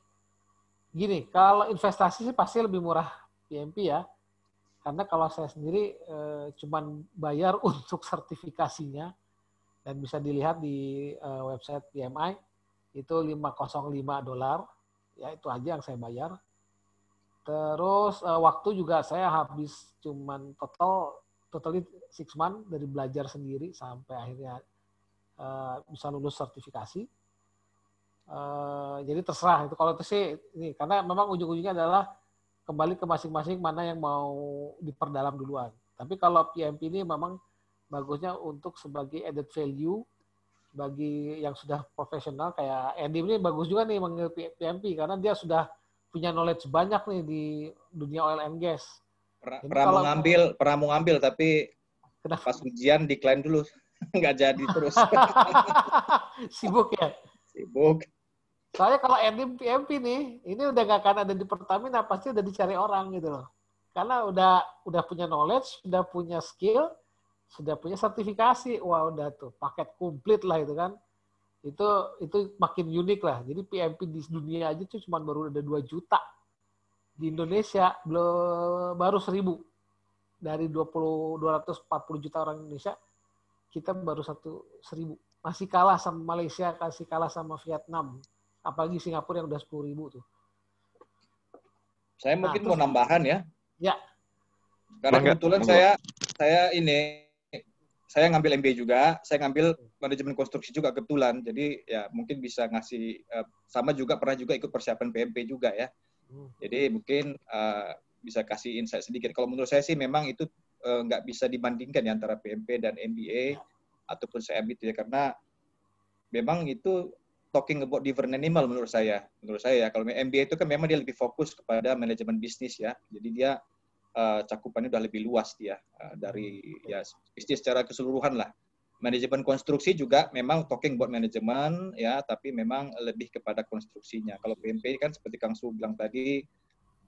S2: gini, kalau investasi sih pasti lebih murah PMP ya. Karena kalau saya sendiri e, cuman bayar untuk sertifikasinya dan bisa dilihat di e, website PMI itu 505 dolar. Ya itu aja yang saya bayar Terus uh, waktu juga saya habis cuman total totally six month dari belajar sendiri sampai akhirnya uh, bisa lulus sertifikasi. Uh, jadi terserah itu kalau itu sih ini karena memang ujung-ujungnya adalah kembali ke masing-masing mana yang mau diperdalam duluan. Tapi kalau PMP ini memang bagusnya untuk sebagai added value bagi yang sudah profesional kayak nd ini bagus juga nih mengambil PMP karena dia sudah punya knowledge banyak nih di dunia oil and gas. pernah mengambil,
S3: pernah mau ngambil tapi kenapa? pas ujian decline dulu, nggak jadi terus. Sibuk ya? Sibuk.
S2: Soalnya kalau Edim PMP nih, ini udah nggak akan ada di Pertamina, pasti udah dicari orang gitu loh. Karena udah udah punya knowledge, udah punya skill, sudah punya sertifikasi. Wah udah tuh, paket komplit lah itu kan itu itu makin unik lah. Jadi PMP di dunia aja tuh cuma baru ada 2 juta. Di Indonesia belum baru seribu Dari 20 puluh juta orang Indonesia kita baru satu seribu Masih kalah sama Malaysia, kasih kalah sama Vietnam. Apalagi Singapura yang udah sepuluh ribu tuh.
S3: Saya nah, mungkin nah, mau nambahan ya. Ya. Karena kebetulan saya saya ini saya ngambil MBA juga, saya ngambil manajemen konstruksi juga kebetulan. Jadi ya mungkin bisa ngasih eh, sama juga pernah juga ikut persiapan PMP juga ya. Hmm. Jadi mungkin uh, bisa kasih insight sedikit. Kalau menurut saya sih memang itu uh, nggak bisa dibandingkan ya antara PMP dan MBA ataupun CM itu ya karena memang itu talking about different animal menurut saya. Menurut saya ya kalau MBA itu kan memang dia lebih fokus kepada manajemen bisnis ya. Jadi dia Eh, cakupannya sudah lebih luas dia ya, eh, dari ya bisnis secara keseluruhan lah. Manajemen konstruksi juga memang talking buat manajemen ya, tapi memang lebih kepada konstruksinya. Kalau PMP kan seperti Kang Su bilang tadi,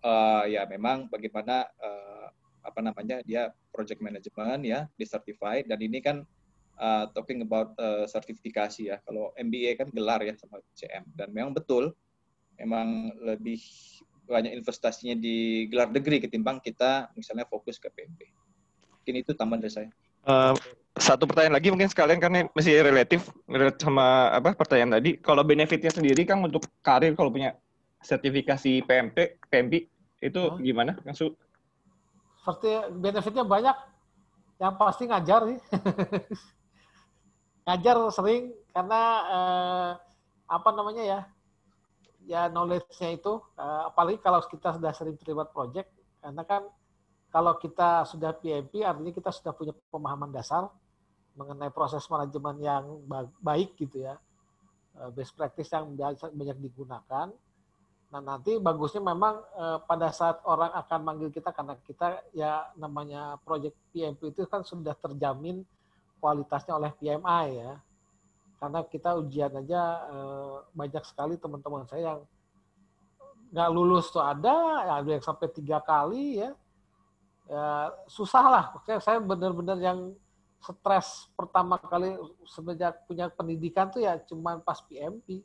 S3: uh, ya memang bagaimana uh, apa namanya dia project manajemen ya, disertified dan ini kan uh, talking about uh, sertifikasi ya. Kalau MBA kan gelar ya sama CM dan memang betul memang lebih banyak investasinya di gelar negeri ketimbang kita misalnya fokus ke PMP, Mungkin itu tambahan dari saya.
S1: Uh, satu pertanyaan lagi mungkin sekalian karena masih relatif sama apa pertanyaan tadi. Kalau benefitnya sendiri kan untuk karir kalau punya sertifikasi PMP, PMP itu oh. gimana Kang
S2: benefitnya banyak. Yang pasti ngajar sih. ngajar sering karena eh, apa namanya ya? ya knowledge-nya itu eh, apalagi kalau kita sudah sering terlibat project karena kan kalau kita sudah PMP artinya kita sudah punya pemahaman dasar mengenai proses manajemen yang baik gitu ya eh, best practice yang banyak digunakan nah nanti bagusnya memang eh, pada saat orang akan manggil kita karena kita ya namanya project PMP itu kan sudah terjamin kualitasnya oleh PMI ya karena kita ujian aja eh, banyak sekali teman-teman saya yang nggak lulus tuh ada, ada yang sampai tiga kali ya. ya susah lah, Oke, saya benar-benar yang stres pertama kali semenjak punya pendidikan tuh ya cuman pas PMP.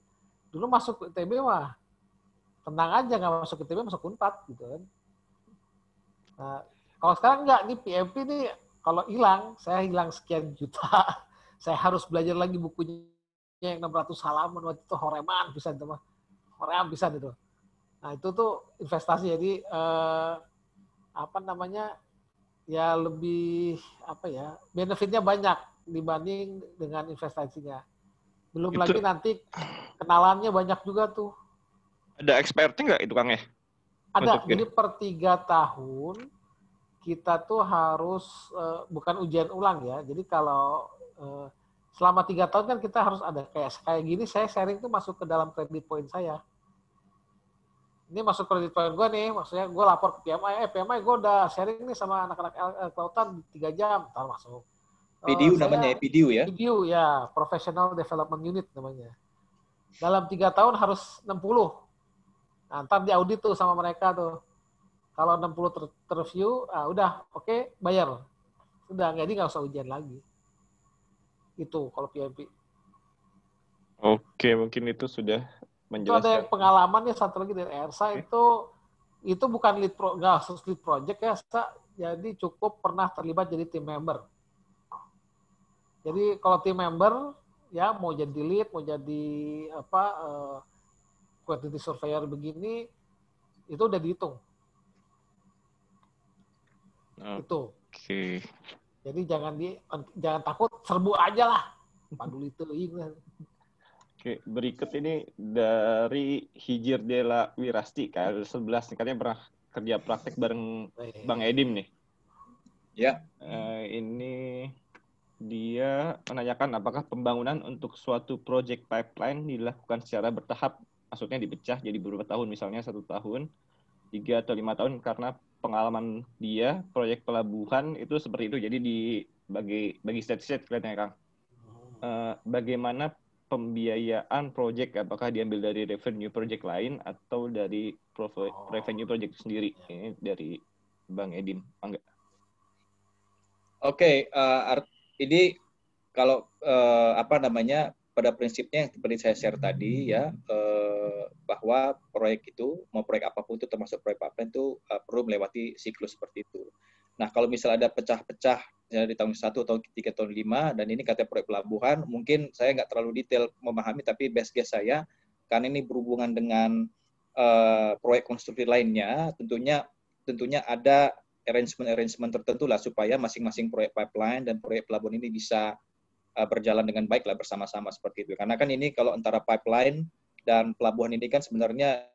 S2: Dulu masuk ITB mah tenang aja nggak masuk ITB masuk unpad gitu kan. Nah, kalau sekarang nggak nih PMP nih kalau hilang saya hilang sekian juta saya harus belajar lagi bukunya yang 600 halaman waktu itu horeman bisa itu mah horeman bisa itu nah itu tuh investasi jadi eh, apa namanya ya lebih apa ya benefitnya banyak dibanding dengan investasinya belum itu, lagi nanti kenalannya banyak juga tuh
S1: ada expertnya nggak itu kang ya ada Untuk jadi
S2: per tiga tahun kita tuh harus uh, bukan ujian ulang ya jadi kalau Eh, selama tiga tahun kan kita harus ada kayak kayak gini saya sharing tuh masuk ke dalam kredit poin saya ini masuk kredit poin gue nih maksudnya gue lapor ke PMI eh PMI gue udah sharing nih sama anak-anak eh, kelautan tiga jam ntar masuk
S3: PDU uh, eh, namanya ya, PDU ya
S2: PDU ya Professional Development Unit namanya dalam tiga tahun harus 60 nah, ntar di audit tuh sama mereka tuh kalau 60 ter terview ah, udah oke okay, bayar udah jadi nggak usah ujian lagi itu kalau PMP.
S1: Oke, mungkin itu sudah menjelaskan. Itu ada
S2: pengalaman ya satu lagi dari Ersa okay. itu itu bukan lead pro, nggak harus lead project ya, Sa. Jadi cukup pernah terlibat jadi tim member. Jadi kalau tim member ya mau jadi lead, mau jadi apa uh, surveyor begini itu udah dihitung. Okay. Itu. Oke. Jadi jangan di jangan takut serbu aja lah.
S1: Paduli itu ini. Iya. Oke, berikut ini dari Hijir Dela Wirasti KL11 katanya pernah kerja praktek bareng Bang Edim nih. Ya. Uh, ini dia menanyakan apakah pembangunan untuk suatu project pipeline dilakukan secara bertahap, maksudnya dipecah jadi beberapa tahun, misalnya satu tahun, tiga atau lima tahun karena pengalaman dia proyek pelabuhan itu seperti itu. Jadi di bagi bagi set set kelihatannya Kang. Uh, bagaimana pembiayaan proyek apakah diambil dari revenue project lain atau dari profe- oh. revenue project sendiri ya. ini dari Bang Edim enggak Oke, okay, uh, eh, ini kalau uh, apa namanya pada
S3: prinsipnya yang seperti saya share tadi ya uh, bahwa proyek itu mau proyek apapun itu termasuk proyek papen itu uh, perlu melewati siklus seperti itu. Nah kalau misalnya ada pecah-pecah misalnya di tahun 1, atau 3, tahun lima dan ini katanya proyek pelabuhan, mungkin saya nggak terlalu detail memahami, tapi best guess saya, karena ini berhubungan dengan uh, proyek konstruksi lainnya, tentunya tentunya ada arrangement-arrangement tertentu lah supaya masing-masing proyek pipeline dan proyek pelabuhan ini bisa uh, berjalan dengan baik lah bersama-sama seperti itu. Karena kan ini kalau antara pipeline dan pelabuhan ini kan sebenarnya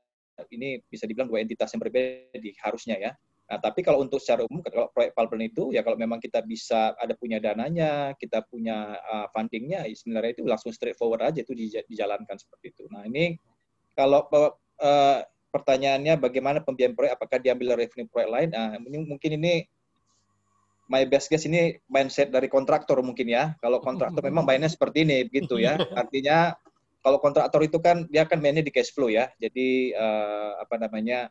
S3: ini bisa dibilang dua entitas yang berbeda di harusnya ya. Nah, tapi kalau untuk secara umum kalau proyek Palpen itu ya kalau memang kita bisa ada punya dananya, kita punya ah, fundingnya, ya sebenarnya itu langsung straightforward aja itu dijalankan seperti itu. Nah ini kalau eh, pertanyaannya bagaimana pembiayaan proyek, apakah diambil dari revenue proyek lain? Nah, ini, mungkin ini my best guess ini mindset dari kontraktor mungkin ya. Kalau kontraktor memang mainnya seperti ini begitu ya. Artinya kalau kontraktor itu kan dia akan mainnya di cash flow ya. Jadi uh, apa namanya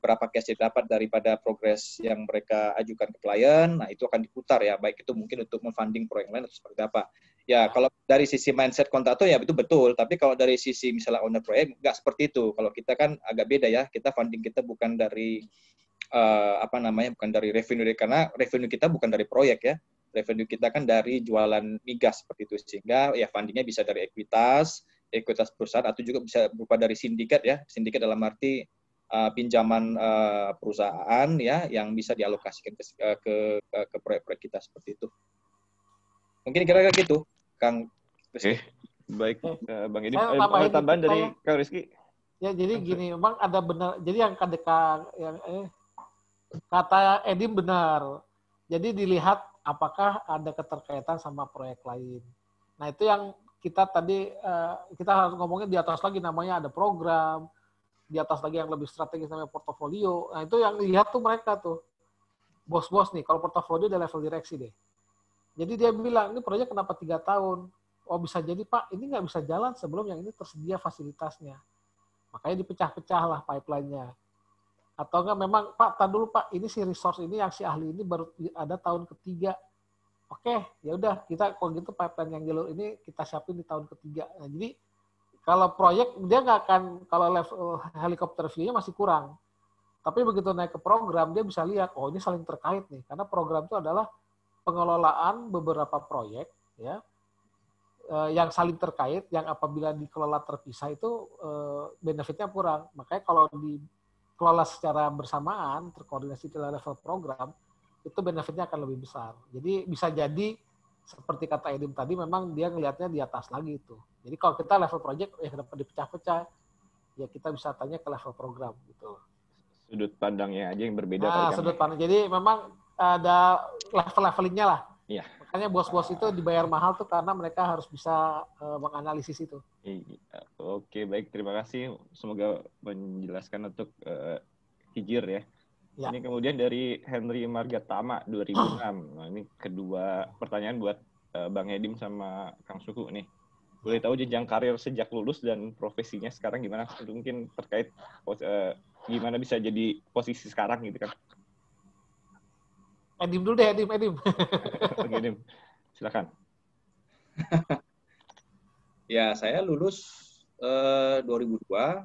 S3: berapa cash dapat daripada progres yang mereka ajukan ke klien, nah itu akan diputar ya. Baik itu mungkin untuk memfunding proyek lain atau seperti apa. Ya kalau dari sisi mindset kontraktor ya itu betul. Tapi kalau dari sisi misalnya owner proyek nggak seperti itu. Kalau kita kan agak beda ya. Kita funding kita bukan dari uh, apa namanya bukan dari revenue karena revenue kita bukan dari proyek ya revenue kita kan dari jualan migas seperti itu sehingga ya fundingnya bisa dari ekuitas ekuitas perusahaan atau juga bisa berupa dari sindikat ya sindikat dalam arti uh, pinjaman uh, perusahaan ya yang bisa dialokasikan ke eh, ke ke proyek-proyek kita seperti itu mungkin kira-kira gitu kang Rizky. Okay. baik
S1: bang Edi eh, tambahan dari kang Rizky
S2: ya jadi gini bang ada benar jadi yang kata yang eh, kata Edi benar jadi dilihat apakah ada keterkaitan sama proyek lain nah itu yang kita tadi eh, kita harus ngomongin di atas lagi namanya ada program, di atas lagi yang lebih strategis namanya portofolio. Nah, itu yang lihat tuh mereka tuh. Bos-bos nih, kalau portofolio ada level direksi deh. Jadi dia bilang, ini proyek kenapa tiga tahun? Oh bisa jadi Pak, ini nggak bisa jalan sebelum yang ini tersedia fasilitasnya. Makanya dipecah-pecah lah pipeline-nya. Atau enggak memang, Pak, tadi dulu Pak, ini si resource ini yang si ahli ini baru ada tahun ketiga oke okay, ya udah kita kalau gitu pipeline yang jalur ini kita siapin di tahun ketiga nah jadi kalau proyek dia nggak akan kalau level helikopter view-nya masih kurang tapi begitu naik ke program dia bisa lihat oh ini saling terkait nih karena program itu adalah pengelolaan beberapa proyek ya eh, yang saling terkait yang apabila dikelola terpisah itu eh, benefitnya kurang makanya kalau dikelola secara bersamaan terkoordinasi di level program itu benefitnya akan lebih besar. Jadi bisa jadi seperti kata Edim tadi memang dia ngelihatnya di atas lagi itu. Jadi kalau kita level project ya dapat dipecah-pecah? Ya kita bisa tanya ke level program
S1: gitu. Sudut pandangnya aja yang berbeda. Nah, sudut
S2: pandang. Jadi memang ada level-levelingnya lah. Iya. Makanya bos-bos itu dibayar mahal tuh karena mereka harus bisa eh, menganalisis itu.
S1: Iya. Oke, baik. Terima kasih. Semoga menjelaskan untuk uh, eh, Hijir ya. Ya. Ini kemudian dari Henry Margatama 2006. Nah, ini kedua pertanyaan buat uh, Bang Edim sama Kang Suku nih. Boleh tahu jenjang karir sejak lulus dan profesinya sekarang gimana? Mungkin terkait uh, gimana bisa jadi posisi sekarang gitu kan?
S2: Edim dulu deh, Edim, Edim.
S3: Bang Edim, silakan.
S1: ya,
S3: saya lulus uh, eh, 2002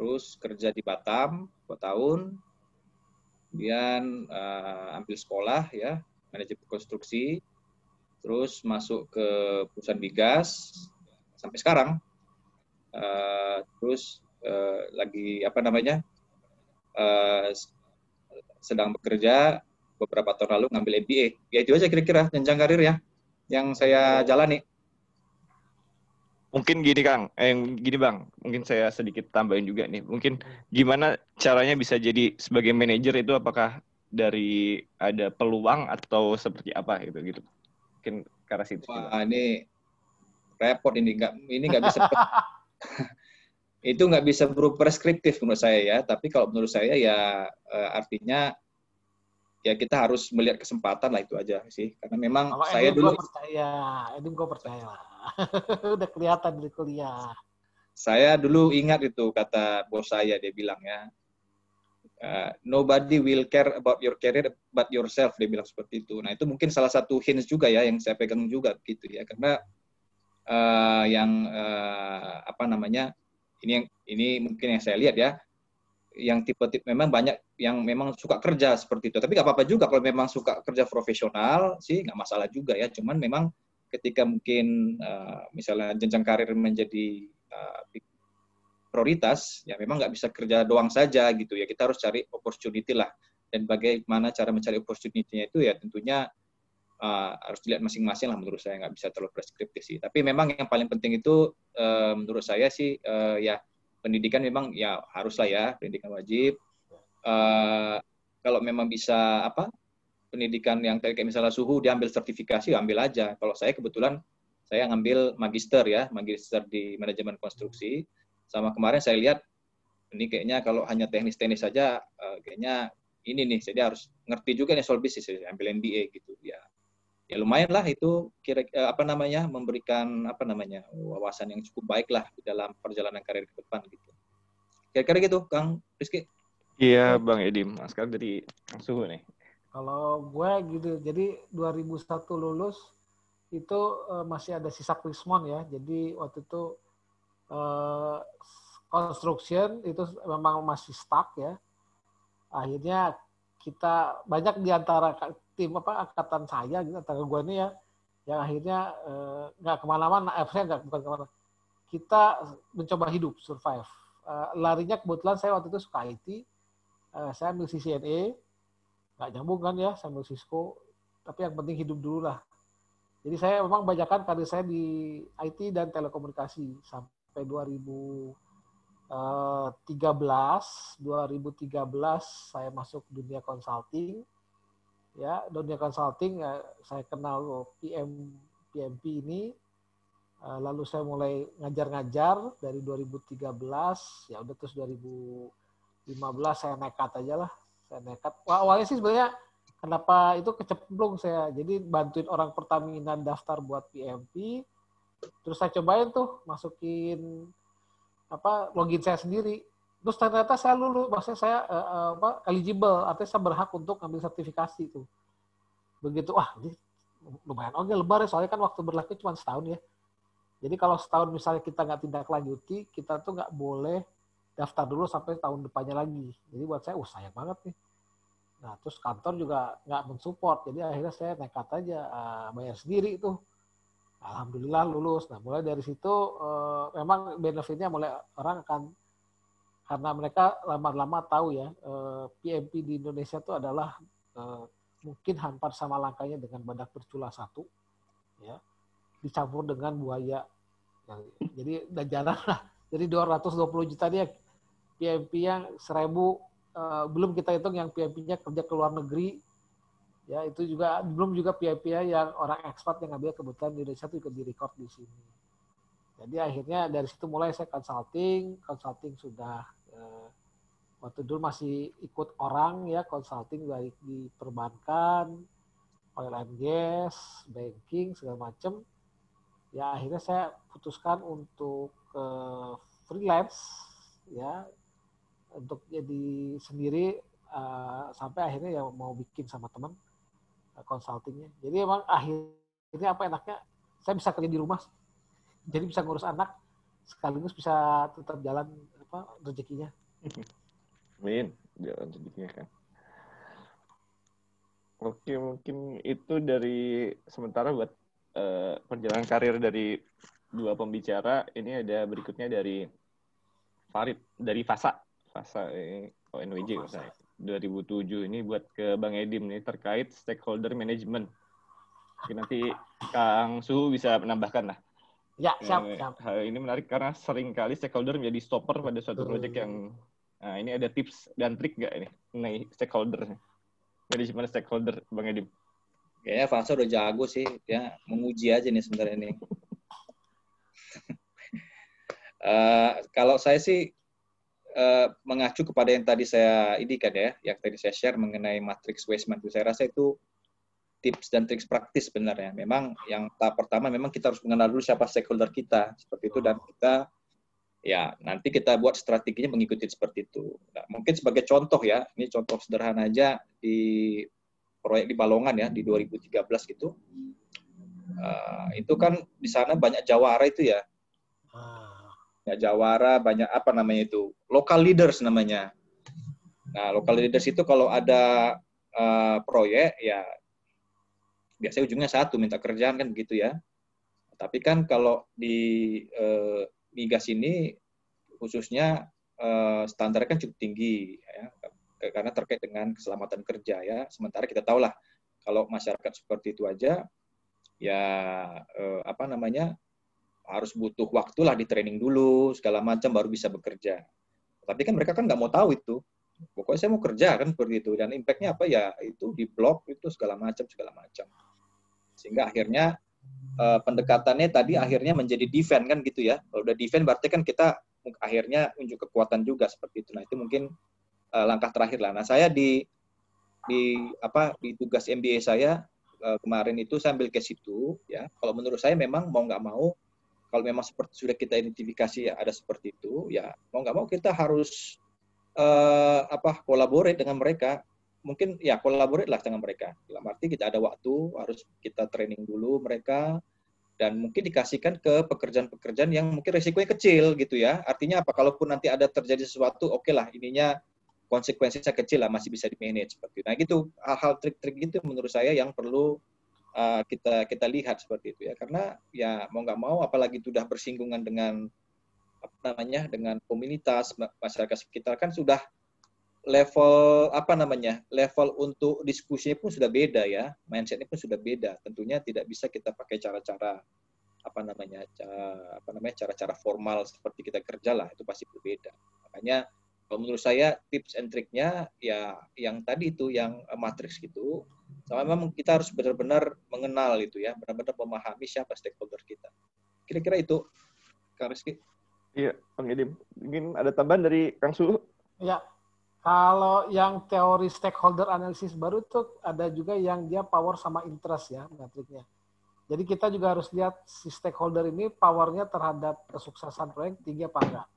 S3: terus kerja di Batam 2 tahun, kemudian uh, ambil sekolah ya, manajemen konstruksi, terus masuk ke perusahaan Bigas sampai sekarang, uh, terus uh, lagi apa namanya uh, sedang bekerja beberapa tahun lalu ngambil
S1: MBA. Ya itu aja kira-kira jenjang karir ya yang saya oh. jalani mungkin gini Kang, eh gini Bang, mungkin saya sedikit tambahin juga nih. Mungkin gimana caranya bisa jadi sebagai manajer itu apakah dari ada peluang atau seperti apa gitu gitu. Mungkin karena situ. Wah, juga. ini repot ini
S3: nggak ini nggak bisa itu nggak bisa berupa preskriptif menurut saya ya. Tapi kalau menurut saya ya eh, artinya ya kita harus melihat kesempatan lah itu aja sih. Karena memang Apa saya dulu
S2: percaya, Edwin gue percaya lah udah kelihatan dari kuliah.
S3: Saya dulu ingat itu kata bos saya, dia bilang ya, uh, nobody will care about your career but yourself, dia bilang seperti itu. Nah itu mungkin salah satu hints juga ya yang saya pegang juga gitu ya, karena uh, yang uh, apa namanya ini yang ini mungkin yang saya lihat ya yang tipe-tipe memang banyak yang memang suka kerja seperti itu. Tapi nggak apa-apa juga kalau memang suka kerja profesional sih nggak masalah juga ya. Cuman memang ketika mungkin uh, misalnya jenjang karir menjadi uh, prioritas, ya memang nggak bisa kerja doang saja gitu ya. Kita harus cari opportunity lah. Dan bagaimana cara mencari opportunity-nya itu ya tentunya uh, harus dilihat masing-masing lah menurut saya nggak bisa terlalu preskriptif sih. Tapi memang yang paling penting itu uh, menurut saya sih uh, ya pendidikan memang ya haruslah ya pendidikan wajib. Uh, kalau memang bisa apa pendidikan yang kayak misalnya suhu diambil sertifikasi ya ambil aja kalau saya kebetulan saya ngambil magister ya magister di manajemen konstruksi sama kemarin saya lihat ini kayaknya kalau hanya teknis-teknis saja eh, kayaknya ini nih jadi harus ngerti juga nih soal bisnis ya, ambil MBA gitu ya ya lumayan lah itu kira eh, apa namanya memberikan apa namanya wawasan yang cukup baik lah di dalam perjalanan karir ke depan gitu kira-kira gitu Kang Rizky
S1: Iya Bang Edim, sekarang dari Kang Suhu nih. Kalau gue gitu,
S2: jadi 2001 lulus itu uh, masih ada sisa prismon ya. Jadi waktu itu uh, construction itu memang masih stuck ya. Akhirnya kita banyak di antara tim apa angkatan saya gitu antara gue ini ya yang akhirnya eh, nggak uh, kemana-mana, eh, nggak bukan kemana kita mencoba hidup survive. Uh, larinya kebetulan saya waktu itu suka IT, uh, saya ambil CCNA, nggak nyambung kan ya San Francisco. Tapi yang penting hidup dulu lah. Jadi saya memang bajakan karir saya di IT dan telekomunikasi sampai 2013. 2013 eh, saya masuk dunia consulting. Ya, dunia consulting eh, saya kenal PM PMP ini. Eh, lalu saya mulai ngajar-ngajar dari 2013, ya udah terus 2015 saya nekat aja lah saya nekat. Wah, awalnya sih sebenarnya kenapa itu kecemplung saya. Jadi bantuin orang Pertamina daftar buat PMP. Terus saya cobain tuh masukin apa login saya sendiri. Terus ternyata saya lulu, maksudnya saya uh, apa eligible, artinya saya berhak untuk ngambil sertifikasi itu. Begitu, wah ini lumayan oke lebar ya, soalnya kan waktu berlaku cuma setahun ya. Jadi kalau setahun misalnya kita nggak tindak lanjuti, kita tuh nggak boleh daftar dulu sampai tahun depannya lagi. Jadi buat saya, oh, sayang banget nih. Nah, terus kantor juga nggak mensupport. Jadi akhirnya saya nekat aja uh, bayar sendiri tuh. Alhamdulillah lulus. Nah, mulai dari situ uh, memang benefitnya mulai orang akan karena mereka lama-lama tahu ya uh, eh, PMP di Indonesia itu adalah uh, mungkin hampar sama langkahnya dengan badak bercula satu, ya dicampur dengan buaya. Jadi dan jarang lah. Jadi 220 juta dia pmp yang seribu uh, belum kita hitung yang PMP-nya kerja ke luar negeri ya itu juga belum juga nya yang orang ekspat yang ngambil kebutuhan di Indonesia itu ikut di record di sini. Jadi akhirnya dari situ mulai saya consulting, consulting sudah uh, waktu dulu masih ikut orang ya consulting baik di perbankan, oil and gas, banking segala macam. Ya akhirnya saya putuskan untuk uh, freelance ya untuk jadi sendiri uh, sampai akhirnya ya mau bikin sama teman uh, Jadi emang akhirnya apa enaknya saya bisa kerja di rumah, jadi bisa ngurus anak sekaligus bisa tetap jalan apa rezekinya.
S1: Amin, jalan rezekinya kan. Oke, mungkin itu dari sementara buat uh, perjalanan karir dari dua pembicara. Ini ada berikutnya dari Farid dari Fasa. Fasa eh, oh, NWJ oh, Fasa. 2007 ini buat ke Bang Edim nih terkait stakeholder management. Mungkin nanti Kang Suhu bisa menambahkan lah. Ya, eh, siap, nah, siap. ini menarik karena sering kali stakeholder menjadi stopper pada suatu proyek yang nah, ini ada tips dan trik gak ini mengenai stakeholder manajemen stakeholder Bang Edim? Kayaknya Fasa udah jago sih, ya menguji aja nih sebenarnya nih.
S3: Eh, uh, kalau saya sih uh, mengacu kepada yang tadi saya ini kan ya, yang tadi saya share mengenai matrix waste itu, saya rasa itu tips dan trik praktis sebenarnya. Memang yang tahap pertama memang kita harus mengenal dulu siapa stakeholder kita seperti itu dan kita ya nanti kita buat strateginya mengikuti seperti itu. Nah, mungkin sebagai contoh ya, ini contoh sederhana aja di proyek di Balongan ya di 2013 gitu. Uh, itu kan di sana banyak jawara itu ya. Ah banyak jawara, banyak apa namanya itu, local leaders namanya. Nah, local leaders itu kalau ada uh, proyek ya biasanya ujungnya satu minta kerjaan kan begitu ya. Tapi kan kalau di uh, migas ini khususnya uh, standarnya kan cukup tinggi ya karena terkait dengan keselamatan kerja ya. Sementara kita tahulah kalau masyarakat seperti itu aja ya uh, apa namanya harus butuh waktulah di training dulu segala macam baru bisa bekerja. Tapi kan mereka kan nggak mau tahu itu. Pokoknya saya mau kerja kan seperti itu dan impactnya apa ya itu di blog itu segala macam segala macam. Sehingga akhirnya uh, pendekatannya tadi akhirnya menjadi defend kan gitu ya. Kalau udah defend berarti kan kita akhirnya unjuk kekuatan juga seperti itu. Nah itu mungkin uh, langkah terakhir lah. Nah saya di di apa di tugas MBA saya uh, kemarin itu sambil ke situ ya. Kalau menurut saya memang mau nggak mau kalau memang seperti sudah kita identifikasi ya ada seperti itu, ya mau nggak mau kita harus uh, apa kolaborate dengan mereka. Mungkin ya kolaborate lah dengan mereka. Dalam arti kita ada waktu, harus kita training dulu mereka, dan mungkin dikasihkan ke pekerjaan-pekerjaan yang mungkin resikonya kecil gitu ya. Artinya apa? Kalaupun nanti ada terjadi sesuatu, oke okay lah ininya konsekuensinya kecil lah masih bisa di manage seperti itu. Nah gitu hal-hal trik-trik gitu menurut saya yang perlu Eh, kita kita lihat seperti itu ya karena ya mau nggak mau apalagi sudah bersinggungan dengan apa namanya dengan komunitas masyarakat sekitar kan sudah level apa namanya level untuk diskusinya pun sudah beda ya mindsetnya pun sudah beda tentunya tidak bisa kita pakai cara-cara apa namanya cara, apa namanya cara-cara formal seperti kita kerja lah itu pasti berbeda makanya kalau menurut saya tips and triknya ya yang tadi itu yang eh, matriks gitu sama memang kita harus benar-benar mengenal itu ya, benar-benar memahami siapa stakeholder kita. Kira-kira itu,
S1: Kak Rizky. Iya, Bang Edi. Mungkin ada tambahan dari Kang Su?
S2: Iya. Kalau yang teori stakeholder analysis baru tuh ada juga yang dia power sama interest ya metriknya. Jadi kita juga harus lihat si stakeholder ini powernya terhadap kesuksesan proyek tinggi apa enggak.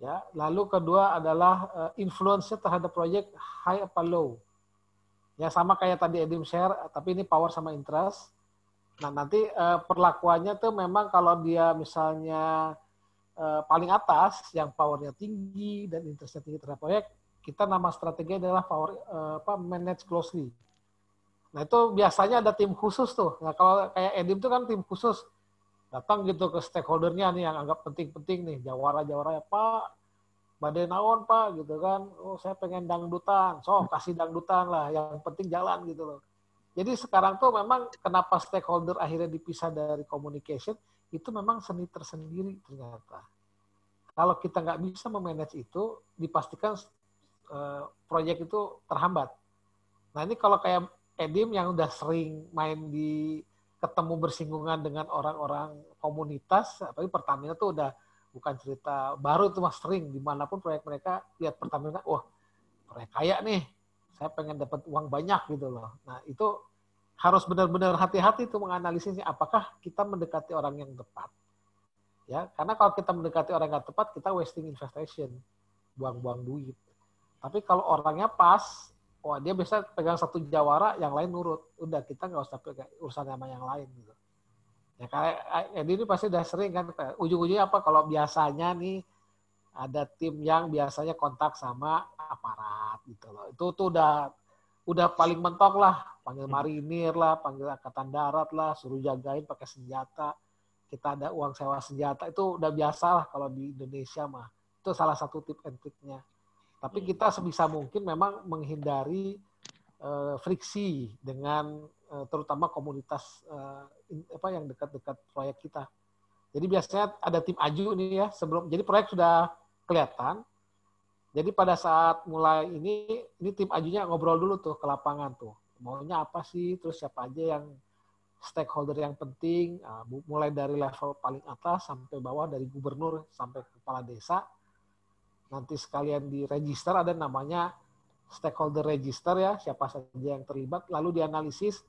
S2: Ya, lalu kedua adalah uh, influence-nya terhadap proyek high apa low. Ya sama kayak tadi Edim share, eh, tapi ini power sama interest. Nah nanti uh, perlakuannya tuh memang kalau dia misalnya uh, paling atas, yang powernya tinggi dan interestnya tinggi terhadap proyek, kita nama strategi adalah power uh, apa manage closely. Nah itu biasanya ada tim khusus tuh. Nah kalau kayak Edim tuh kan tim khusus datang gitu ke stakeholdernya nih yang anggap penting-penting nih jawara jawara ya Pak badai naon pak gitu kan oh saya pengen dangdutan so kasih dangdutan lah yang penting jalan gitu loh jadi sekarang tuh memang kenapa stakeholder akhirnya dipisah dari communication itu memang seni tersendiri ternyata kalau kita nggak bisa memanage itu dipastikan uh, proyek itu terhambat nah ini kalau kayak Edim yang udah sering main di ketemu bersinggungan dengan orang-orang komunitas apalagi Pertamina tuh udah bukan cerita baru itu mas sering dimanapun proyek mereka lihat pertamina wah proyek kaya nih saya pengen dapat uang banyak gitu loh nah itu harus benar-benar hati-hati itu menganalisisnya apakah kita mendekati orang yang tepat ya karena kalau kita mendekati orang yang tepat kita wasting investment buang-buang duit tapi kalau orangnya pas wah dia bisa pegang satu jawara yang lain nurut udah kita nggak usah pegang urusan sama yang lain gitu Ya kayak ya, ini pasti udah sering kan. Ujung-ujungnya apa? Kalau biasanya nih ada tim yang biasanya kontak sama aparat gitu loh. Itu tuh udah udah paling mentok lah. Panggil hmm. marinir lah, panggil angkatan darat lah, suruh jagain pakai senjata. Kita ada uang sewa senjata itu udah biasa lah kalau di Indonesia mah. Itu salah satu tip and triknya. Tapi iya. kita sebisa mungkin memang menghindari uh, friksi dengan Eh, terutama komunitas eh, apa yang dekat-dekat proyek kita. Jadi biasanya ada tim aju ini ya sebelum jadi proyek sudah kelihatan. Jadi pada saat mulai ini ini tim ajunya ngobrol dulu tuh ke lapangan tuh. Maunya apa sih? Terus siapa aja yang stakeholder yang penting ah, mulai dari level paling atas sampai bawah dari gubernur sampai kepala desa. Nanti sekalian di register ada namanya stakeholder register ya, siapa saja yang terlibat lalu dianalisis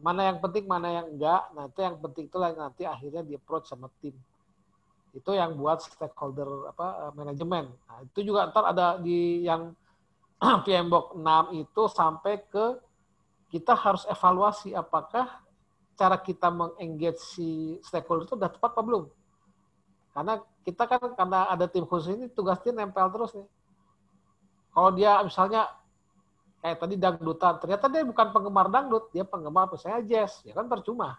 S2: mana yang penting mana yang enggak nanti yang penting itu yang nanti akhirnya di approach sama tim itu yang buat stakeholder apa eh, manajemen nah, itu juga ntar ada di yang Box 6 itu sampai ke kita harus evaluasi apakah cara kita mengengage si stakeholder itu sudah tepat apa belum karena kita kan karena ada tim khusus ini tugasnya nempel terus nih kalau dia misalnya kayak eh, tadi dangdutan ternyata dia bukan penggemar dangdut dia penggemar apa saya jazz ya kan percuma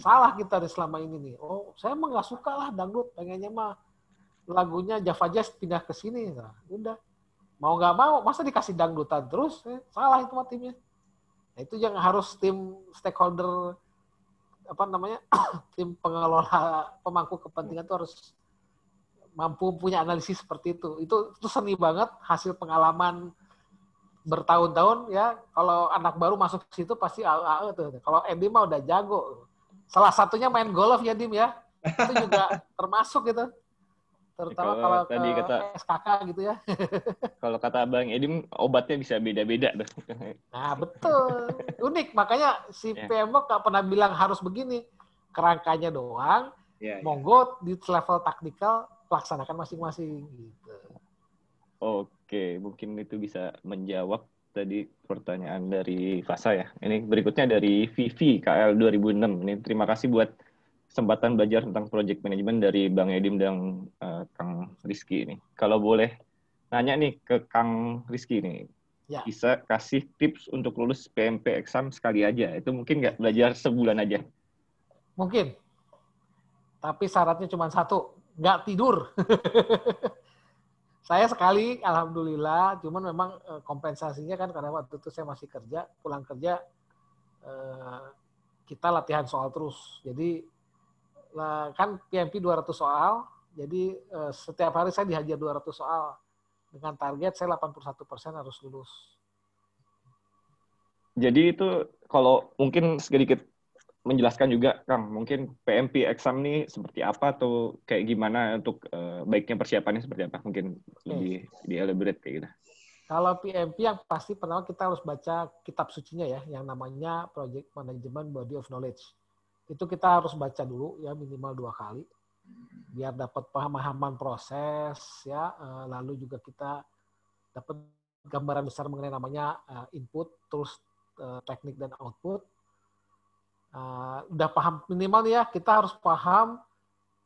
S2: salah kita dari selama ini nih oh saya emang nggak suka lah dangdut pengennya mah lagunya Java Jazz pindah ke sini nah, udah mau nggak mau masa dikasih dangdutan terus eh, salah itu mah timnya nah, itu yang harus tim stakeholder apa namanya tim pengelola pemangku kepentingan itu harus mampu punya analisis seperti itu itu itu seni banget hasil pengalaman bertahun-tahun ya kalau anak baru masuk situ pasti AE -AE tuh. Kalau Andy mah udah jago. Salah satunya main golf ya Dim ya. Itu juga termasuk gitu. Terutama kalau, kalau tadi ke kata SKK gitu ya.
S1: kalau kata Bang Edim obatnya bisa beda-beda. nah,
S2: betul. Unik makanya si yeah. PMO nggak pernah bilang harus begini. Kerangkanya doang. Yeah, ya. monggo di level taktikal laksanakan masing-masing gitu.
S1: Oke. Okay. Oke, mungkin itu bisa menjawab tadi pertanyaan dari Fasa ya. Ini berikutnya dari Vivi KL 2006. Ini terima kasih buat kesempatan belajar tentang project management dari Bang Edim dan uh, Kang Rizky ini. Kalau boleh nanya nih ke Kang Rizky ini, Ya. Bisa kasih tips untuk lulus PMP exam sekali aja. Itu mungkin nggak belajar sebulan aja?
S2: Mungkin. Tapi syaratnya cuma satu, nggak tidur. saya sekali alhamdulillah cuman memang eh, kompensasinya kan karena waktu itu saya masih kerja pulang kerja eh, kita latihan soal terus jadi kan PMP 200 soal jadi eh, setiap hari saya dihajar 200 soal dengan target saya 81 persen harus lulus
S1: jadi itu kalau mungkin sedikit menjelaskan juga Kang mungkin PMP exam ini seperti apa atau kayak gimana untuk uh, baiknya persiapannya seperti apa mungkin okay. lebih di elaborate kayak gitu.
S2: Kalau PMP yang pasti pertama kita harus baca kitab sucinya ya yang namanya Project Management Body of Knowledge. Itu kita harus baca dulu ya minimal dua kali biar dapat pemahaman proses ya eh, lalu juga kita dapat gambaran besar mengenai namanya eh, input terus teknik dan output uh, udah paham minimal ya kita harus paham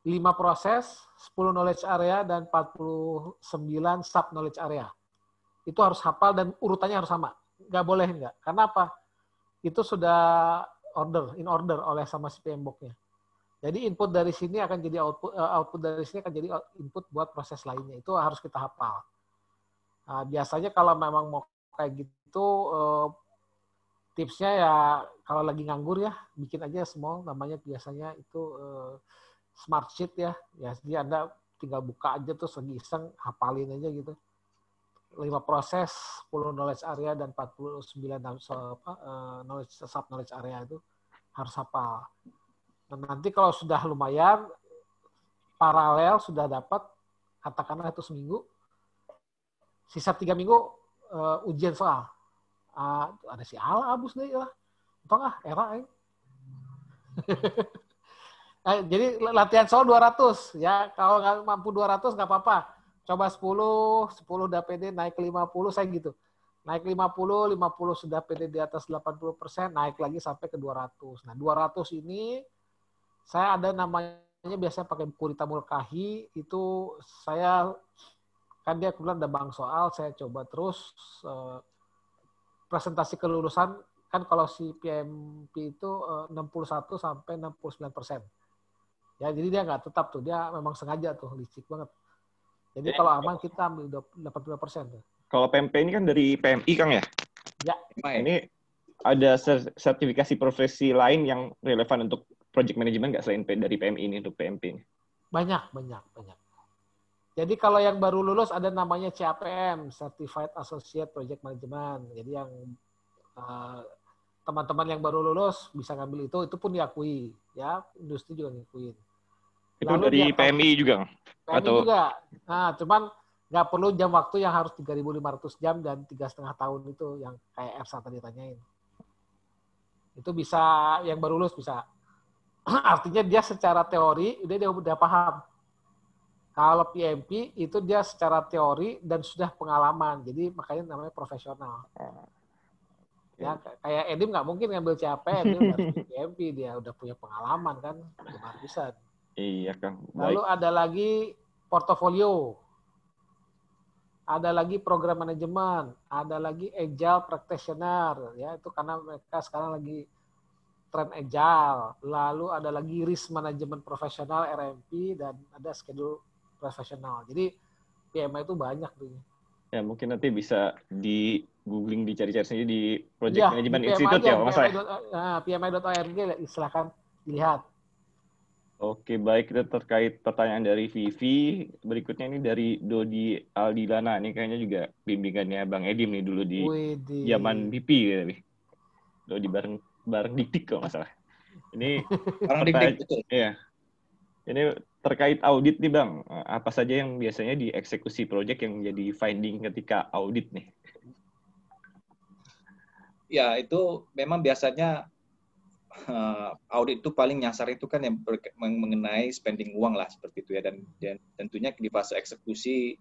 S2: 5 proses, 10 knowledge area, dan 49 sub knowledge area. Itu harus hafal dan urutannya harus sama. Nggak boleh nggak. Karena apa? Itu sudah order, in order oleh sama si PMBOK-nya. Jadi input dari sini akan jadi output, eh, output dari sini akan jadi input buat proses lainnya. Itu harus kita hafal. Uh, biasanya kalau memang mau kayak gitu, eh, tipsnya ya kalau lagi nganggur ya bikin aja small namanya biasanya itu uh, smart sheet ya ya jadi anda tinggal buka aja terus lagi iseng hafalin aja gitu lima proses 10 knowledge area dan 49 apa, uh, knowledge sub knowledge area itu harus hafal dan nanti kalau sudah lumayan paralel sudah dapat katakanlah itu seminggu sisa tiga minggu uh, ujian soal uh, ada si Ala abus deh lah. Entah lah, era eh. eh, jadi latihan soal 200 ya. Kalau nggak mampu 200 nggak apa-apa. Coba 10, 10 udah pede naik ke 50, saya gitu. Naik 50, 50 sudah pede di atas 80%, persen naik lagi sampai ke 200. Nah, 200 ini saya ada namanya biasanya pakai Kurita Mulkahi, itu saya kan dia kebetulan ada bang soal, saya coba terus uh, presentasi kelulusan kan kalau si PMP itu 61 eh, sampai 69 persen. Ya, jadi dia nggak tetap tuh. Dia memang sengaja tuh, licik banget.
S1: Jadi ya. kalau aman
S2: kita ambil 82 persen.
S1: Kalau PMP ini kan dari PMI, Kang ya? Ya. Iya. ini ada sertifikasi profesi lain yang relevan untuk project management nggak selain dari PMI ini untuk PMP ini?
S2: Banyak, banyak, banyak. Jadi kalau yang baru lulus ada namanya CAPM, Certified Associate Project Management. Jadi yang teman eh, teman-teman yang baru lulus bisa ngambil itu, itu pun diakui, ya industri juga ngikuin. Itu Lalu dari diakui,
S1: PMI juga? PMI atau? juga.
S2: Nah, cuman nggak perlu jam waktu yang harus 3.500 jam dan tiga setengah tahun itu yang kayak Ersa tadi tanyain. Itu bisa yang baru lulus bisa. Artinya dia secara teori udah dia udah paham kalau PMP itu dia secara teori dan sudah pengalaman, jadi makanya namanya profesional. Eh, ya ya. kayak Edim nggak mungkin ngambil CAP, Edim harus PMP dia udah punya pengalaman kan, gemar bisa.
S1: Iya kang. Lalu ada
S2: lagi portofolio, ada lagi program manajemen, ada lagi agile practitioner, ya itu karena mereka sekarang lagi tren agile, lalu ada lagi risk management profesional RMP dan ada schedule profesional. Jadi PMI itu banyak tuh.
S1: Ya mungkin nanti bisa di googling dicari-cari sendiri di Project ya, Management di Institute aja, ya Mas PMI.
S2: Nah, eh, PMI.org silahkan
S1: dilihat. Oke, baik. Itu terkait pertanyaan dari Vivi. Berikutnya ini dari Dodi Aldilana. Ini kayaknya juga bimbingannya Bang Edim nih dulu di zaman BP. Ya, gitu Dodi bareng bareng Dik Dik masalah. Ini bareng Dik Dik betul. Iya. Ini terkait audit nih Bang, apa saja yang biasanya dieksekusi proyek yang menjadi finding ketika audit nih?
S3: Ya, itu memang biasanya eh, audit itu paling nyasar itu kan yang mengenai spending uang lah seperti itu ya dan, tentunya di fase eksekusi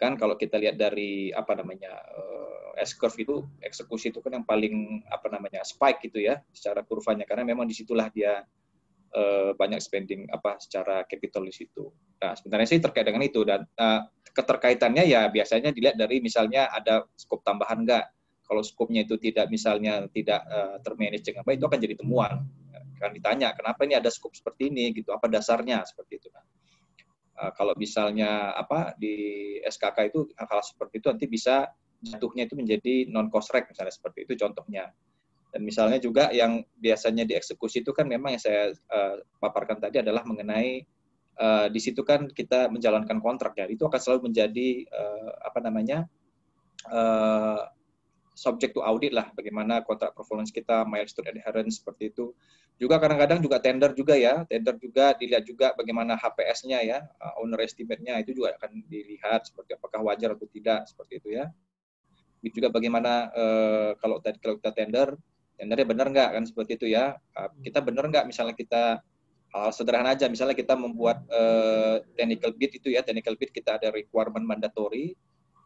S3: kan kalau kita lihat dari apa namanya eh, S curve itu eksekusi itu kan yang paling apa namanya spike gitu ya secara kurvanya karena memang disitulah dia Eh, banyak spending apa secara capital di situ. Nah, sebenarnya sih terkait dengan itu dan uh, keterkaitannya ya biasanya dilihat dari misalnya ada skop tambahan enggak. Kalau skopnya itu tidak misalnya tidak uh, termanage dengan baik itu akan jadi temuan. Kan ditanya kenapa ini ada skop seperti ini gitu, apa dasarnya seperti itu. Nah, uh, kalau misalnya apa di SKK itu hal seperti itu nanti bisa jatuhnya itu menjadi non cost rec misalnya seperti itu contohnya dan misalnya juga yang biasanya dieksekusi itu kan memang yang saya uh, paparkan tadi adalah mengenai uh, di situ kan kita menjalankan kontrak ya. Itu akan selalu menjadi uh, apa namanya uh, subject to audit lah. Bagaimana kontrak performance kita, milestone adherence seperti itu. Juga kadang-kadang juga tender juga ya, tender juga dilihat juga bagaimana HPS-nya ya, owner estimate-nya itu juga akan dilihat seperti apakah wajar atau tidak seperti itu ya. Juga bagaimana kalau tadi kalau kita tender tendernya benar nggak kan seperti itu ya ah, hmm. kita benar nggak misalnya kita hal sederhana aja misalnya kita membuat uh, technical bid itu ya technical bid kita ada requirement mandatory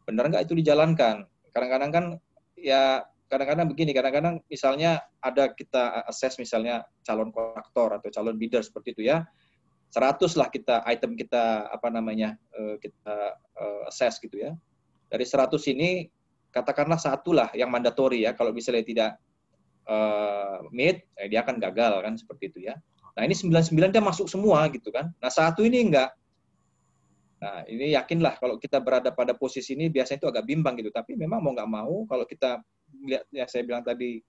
S3: benar nggak itu dijalankan kadang-kadang kan ya kadang-kadang begini kadang-kadang misalnya ada kita assess misalnya calon kontraktor atau calon bidder seperti itu ya 100 lah kita item kita apa namanya uh, kita uh, assess gitu ya dari 100 ini katakanlah satu lah yang mandatory ya kalau misalnya tidak uh, mid, eh, dia akan gagal kan seperti itu ya. Nah ini 99 dia masuk semua gitu kan. Nah satu ini enggak. Nah ini yakinlah kalau kita berada pada posisi ini biasanya itu agak bimbang gitu. Tapi memang mau nggak mau kalau kita lihat ya saya bilang tadi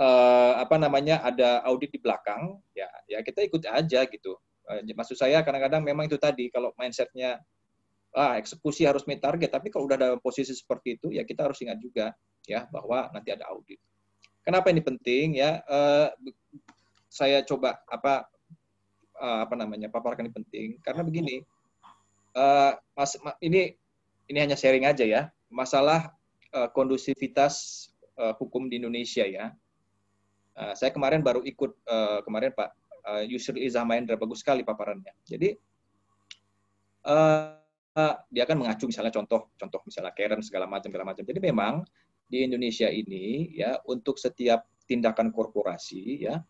S3: uh, apa namanya ada audit di belakang ya ya kita ikut aja gitu. Uh, maksud saya kadang-kadang memang itu tadi kalau mindsetnya ah eksekusi harus meet target tapi kalau udah ada posisi seperti itu ya kita harus ingat juga ya bahwa nanti ada audit. Kenapa ini penting ya? Uh, saya coba apa uh, apa namanya paparkan ini penting karena begini, uh, mas, ma, ini ini hanya sharing aja ya masalah uh, kondusivitas uh, hukum di Indonesia ya. Uh, saya kemarin baru ikut uh, kemarin Pak uh, Yusril Izamahendra bagus sekali paparannya. Jadi uh, dia akan mengacu misalnya contoh contoh misalnya Karen segala macam segala macam. Jadi memang di Indonesia ini ya untuk setiap tindakan korporasi ya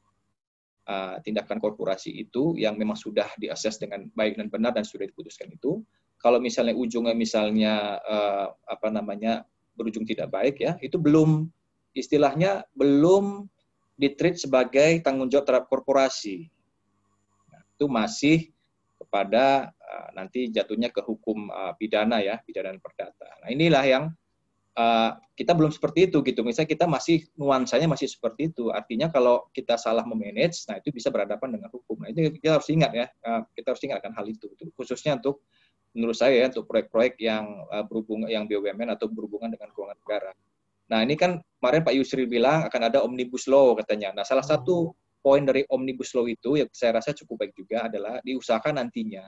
S3: uh, tindakan korporasi itu yang memang sudah diakses dengan baik dan benar dan sudah diputuskan itu kalau misalnya ujungnya misalnya uh, apa namanya berujung tidak baik ya itu belum istilahnya belum ditreat sebagai tanggung jawab terhadap korporasi nah, itu masih kepada uh, nanti jatuhnya ke hukum uh, pidana ya pidana dan perdata nah inilah yang uh, kita belum seperti itu gitu. Misalnya kita masih nuansanya masih seperti itu. Artinya kalau kita salah memanage, nah itu bisa berhadapan dengan hukum. Nah itu kita harus ingat ya, uh, kita harus ingat akan hal itu. itu khususnya untuk menurut saya ya, untuk proyek-proyek yang uh, eh, berhubungan yang BUMN atau berhubungan dengan keuangan negara. Nah ini kan kemarin Pak Yusri bilang akan ada omnibus law katanya. Nah salah satu poin dari omnibus law itu yang saya rasa cukup baik juga adalah diusahakan nantinya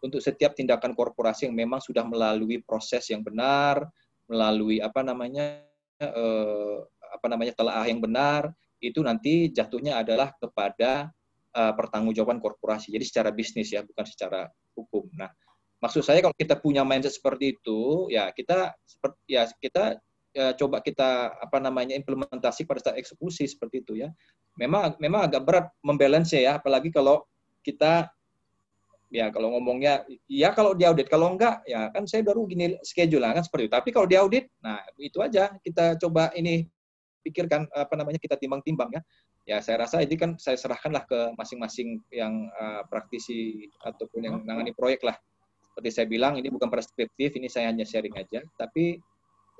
S3: untuk setiap tindakan korporasi yang memang sudah melalui proses yang benar, melalui apa namanya eh, apa namanya telaah yang benar itu nanti jatuhnya adalah kepada eh, pertanggungjawaban korporasi. Jadi secara bisnis ya, bukan secara hukum. Nah, maksud saya kalau kita punya mindset seperti itu, ya kita seperti ya kita ya, coba kita apa namanya implementasi pada saat eksekusi seperti itu ya. Memang memang agak berat membalance ya, apalagi kalau kita ya kalau ngomongnya ya kalau diaudit kalau enggak ya kan saya baru gini schedule lah kan seperti itu tapi kalau diaudit nah itu aja kita coba ini pikirkan apa namanya kita timbang-timbang ya ya saya rasa ini kan saya serahkanlah ke masing-masing yang uh, praktisi ataupun yang menangani proyek lah seperti saya bilang ini bukan perspektif ini saya hanya sharing aja tapi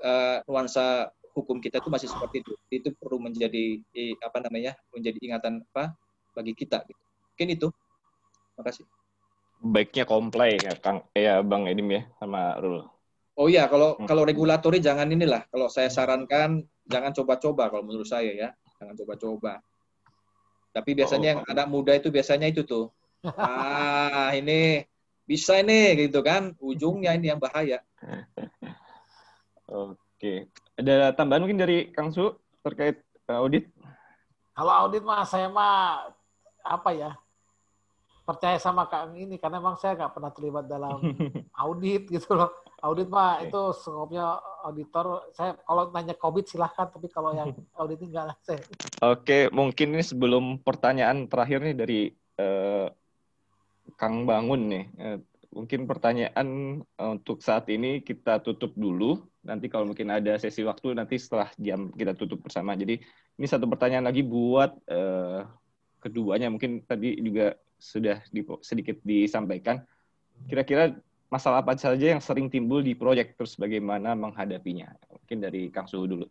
S3: uh, nuansa hukum kita itu masih seperti itu itu perlu menjadi apa namanya menjadi ingatan apa bagi kita gitu. mungkin itu terima kasih
S1: baiknya komplain ya Kang ya Bang Edim ya sama Rul.
S3: Oh iya kalau hmm. kalau regulatori jangan inilah kalau saya sarankan jangan coba-coba kalau menurut saya ya jangan coba-coba. Tapi biasanya oh. yang anak muda itu biasanya itu tuh ah ini
S1: bisa ini gitu kan ujungnya ini yang bahaya. Oke, ada tambahan mungkin dari Kang Su terkait eh, audit? Kalau
S2: audit mah saya mah apa ya percaya sama Kang ini karena emang saya nggak pernah terlibat dalam audit gitu loh. Audit mah okay. itu skopnya auditor. Saya kalau nanya COVID silahkan, tapi kalau yang audit enggak lah Oke,
S1: okay, mungkin ini sebelum pertanyaan terakhir nih dari uh, Kang Bangun nih. Uh, mungkin pertanyaan eh, untuk saat ini kita tutup dulu. Nanti kalau mungkin ada sesi waktu nanti setelah jam kita tutup bersama. Jadi ini satu pertanyaan lagi buat uh, keduanya mungkin tadi juga sudah di, sedikit disampaikan, kira-kira masalah apa saja yang sering timbul di proyek terus bagaimana menghadapinya? Mungkin dari Kang Suhu dulu.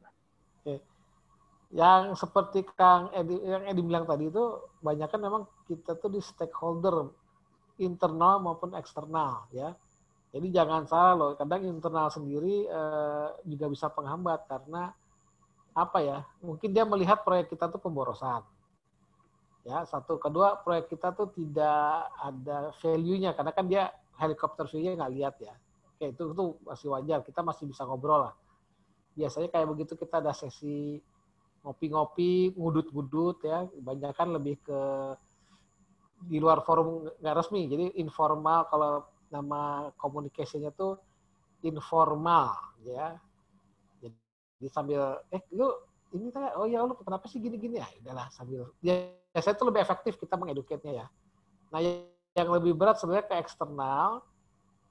S2: Yang seperti Kang Edi, yang Edi bilang tadi itu banyak kan memang kita tuh di stakeholder internal maupun eksternal ya. Jadi jangan salah loh, kadang internal sendiri eh, juga bisa penghambat karena apa ya? Mungkin dia melihat proyek kita tuh pemborosan Ya, satu. Kedua, proyek kita tuh tidak ada value-nya karena kan dia helikopter view-nya nggak lihat ya. Oke, itu tuh masih wajar. Kita masih bisa ngobrol lah. Biasanya kayak begitu kita ada sesi ngopi-ngopi, ngudut-ngudut ya. Banyak kan lebih ke di luar forum nggak resmi. Jadi informal kalau nama komunikasinya tuh informal ya. Jadi sambil eh lu ini saya kan, oh ya lu kenapa sih gini-gini ya adalah sambil ya, saya itu lebih efektif kita mengeduketnya ya nah yang lebih berat sebenarnya ke eksternal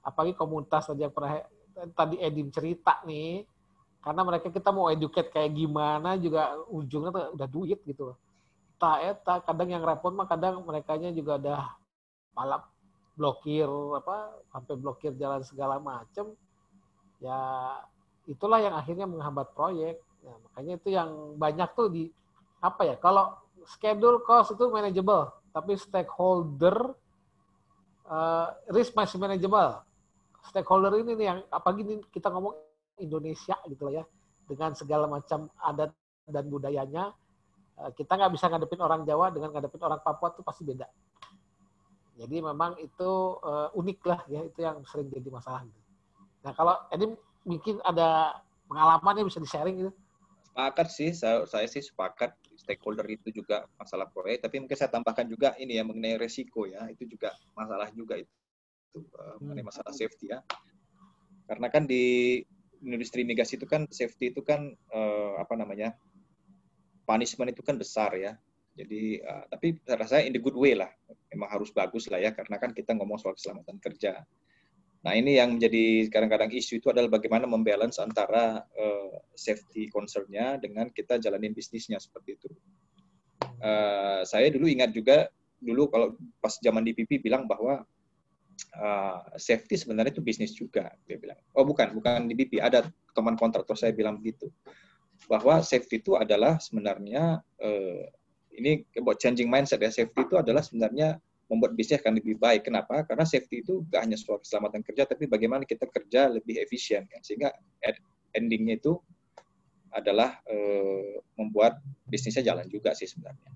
S2: apalagi komunitas tadi yang pernah tadi Edim cerita nih karena mereka kita mau educate kayak gimana juga ujungnya tuh udah duit gitu loh. Tak eta kadang yang repot mah kadang mereka juga udah malah blokir apa sampai blokir jalan segala macem ya itulah yang akhirnya menghambat proyek Ya, makanya itu yang banyak tuh di apa ya? Kalau schedule cost itu manageable, tapi stakeholder uh, risk masih manageable. Stakeholder ini nih yang apa gini kita ngomong Indonesia gitu lah ya, dengan segala macam adat dan budayanya, eh, kita nggak bisa ngadepin orang Jawa dengan ngadepin orang Papua tuh pasti beda. Jadi memang itu uh, unik lah ya, itu yang sering jadi masalah. Gitu. Nah kalau ini mungkin ada pengalaman yang bisa di sharing gitu.
S3: Sepakat sih, saya, saya sih sepakat stakeholder itu juga masalah proyek, tapi mungkin saya tambahkan juga ini ya mengenai resiko ya, itu juga masalah juga itu, eh, mengenai hmm. masalah safety ya. Karena kan di industri migas itu kan safety itu kan uh, apa namanya punishment itu kan besar ya. Jadi uh, tapi saya rasa in the good way lah, memang harus bagus lah ya, karena kan kita ngomong soal keselamatan kerja. Nah, ini yang menjadi kadang-kadang isu itu adalah bagaimana membalance antara uh, safety concern-nya dengan kita jalanin bisnisnya seperti itu. Uh, saya dulu ingat juga dulu kalau pas zaman DPP bilang bahwa uh, safety sebenarnya itu bisnis juga dia bilang. Oh, bukan, bukan DPP, ada teman kontraktor saya bilang begitu. Bahwa safety itu adalah sebenarnya uh, ini about changing mindset ya. Safety itu adalah sebenarnya membuat bisnis akan lebih baik. Kenapa? Karena safety itu gak hanya soal keselamatan kerja, tapi bagaimana kita kerja lebih efisien. Kan? Sehingga endingnya itu adalah e, membuat bisnisnya jalan juga sih sebenarnya.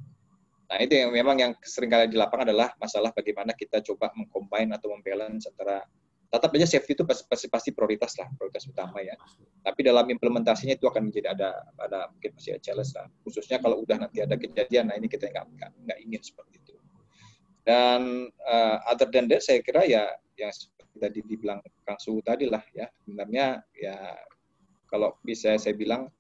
S3: Nah itu yang memang yang seringkali di lapangan adalah masalah bagaimana kita coba mengcombine atau membalance antara tetap aja safety itu pasti, pasti, pasti prioritas lah, prioritas utama ya. Tapi dalam implementasinya itu akan menjadi ada ada mungkin masih ada challenge lah. Khususnya kalau udah nanti ada kejadian, nah ini kita nggak nggak ingin seperti itu. Dan uh, other than that, saya kira ya yang seperti tadi dibilang Kang Su tadi lah ya, sebenarnya ya kalau bisa saya bilang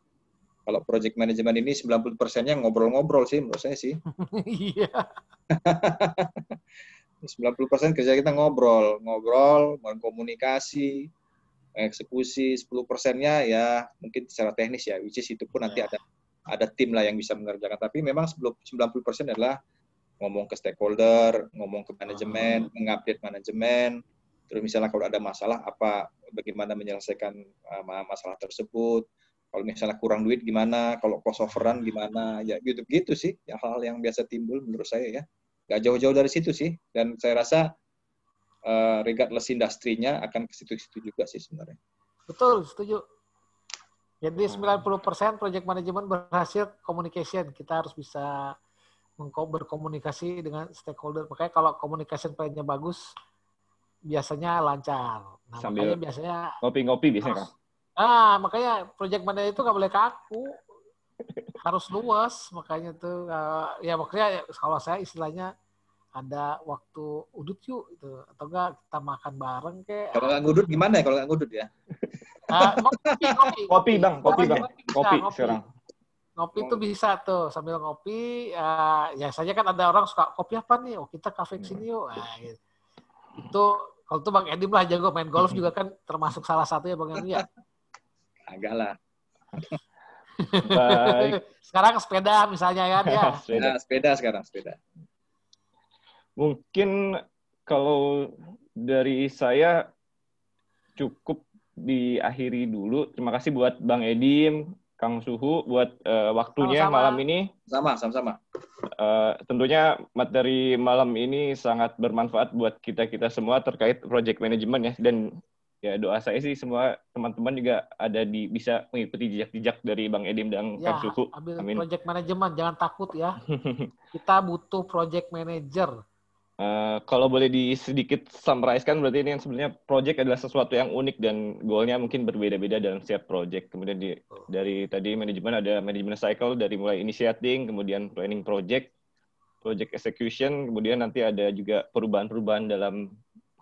S3: kalau project management ini 90 persennya ngobrol-ngobrol sih menurut saya sih. Iya. 90 persen kerja kita ngobrol, ngobrol, komunikasi, eksekusi, 10 persennya ya mungkin secara teknis ya, which is itu pun nanti iya. ada ada tim lah yang bisa mengerjakan. Tapi memang 90 persen adalah ngomong ke stakeholder, ngomong ke manajemen, uh mengupdate manajemen. Terus misalnya kalau ada masalah apa, bagaimana menyelesaikan eh, masalah tersebut. Kalau misalnya kurang duit gimana, kalau cost overrun gimana, ya gitu gitu sih. Hal-hal yang biasa timbul menurut saya ya. Gak jauh-jauh dari situ sih. Dan saya rasa uh, regardless industrinya akan ke situ-situ juga sih sebenarnya.
S2: Betul, setuju. Jadi 90% project management berhasil communication. Kita harus bisa berkomunikasi dengan stakeholder. Makanya kalau communication plan-nya bagus, biasanya lancar. Nah, Sambil makanya biasanya
S1: ngopi-ngopi biasanya harus,
S2: kan? Ah, makanya project manager itu nggak boleh kaku. harus luas, makanya tuh uh, ya makanya kalau saya istilahnya ada waktu udut yuk itu atau enggak kita makan bareng kayak kalau
S3: nggak ngudut gimana ya kalau nggak ngudut ya uh,
S2: ngopi, ngopi, kopi, kopi,
S3: bang
S1: kopi bang kopi, kopi, kopi, kopi sekarang
S2: Ngopi tuh oh. bisa tuh sambil ngopi. Uh, ya saja kan ada orang suka kopi apa nih? Oh kita kafe sini hmm. yuk. Nah, gitu. Itu kalau tuh Bang Edim lah jago main golf hmm. juga kan termasuk salah satu ya Bang Edim ya.
S3: Agak
S1: lah. Baik.
S2: Sekarang sepeda misalnya kan, ya ya.
S1: sepeda. Nah, sepeda sekarang sepeda. Mungkin kalau dari saya cukup diakhiri dulu. Terima kasih buat Bang Edim, Kang Suhu buat uh, waktunya sama-sama. malam ini. Sama, sama-sama. Uh, tentunya materi malam ini sangat bermanfaat buat kita-kita semua terkait project management ya dan ya doa saya sih semua teman-teman juga ada di bisa mengikuti jejak-jejak dari Bang Edim dan ya, Kang Suhu. Amin. Project
S2: manajemen jangan takut ya. kita butuh project manager
S1: Eh, kalau boleh di sedikit summarize kan berarti ini yang sebenarnya project adalah sesuatu yang unik dan goalnya mungkin berbeda-beda dalam setiap project. Kemudian di, oh. dari tadi manajemen ada manajemen cycle dari mulai initiating, kemudian planning project, project execution, kemudian nanti ada juga perubahan-perubahan dalam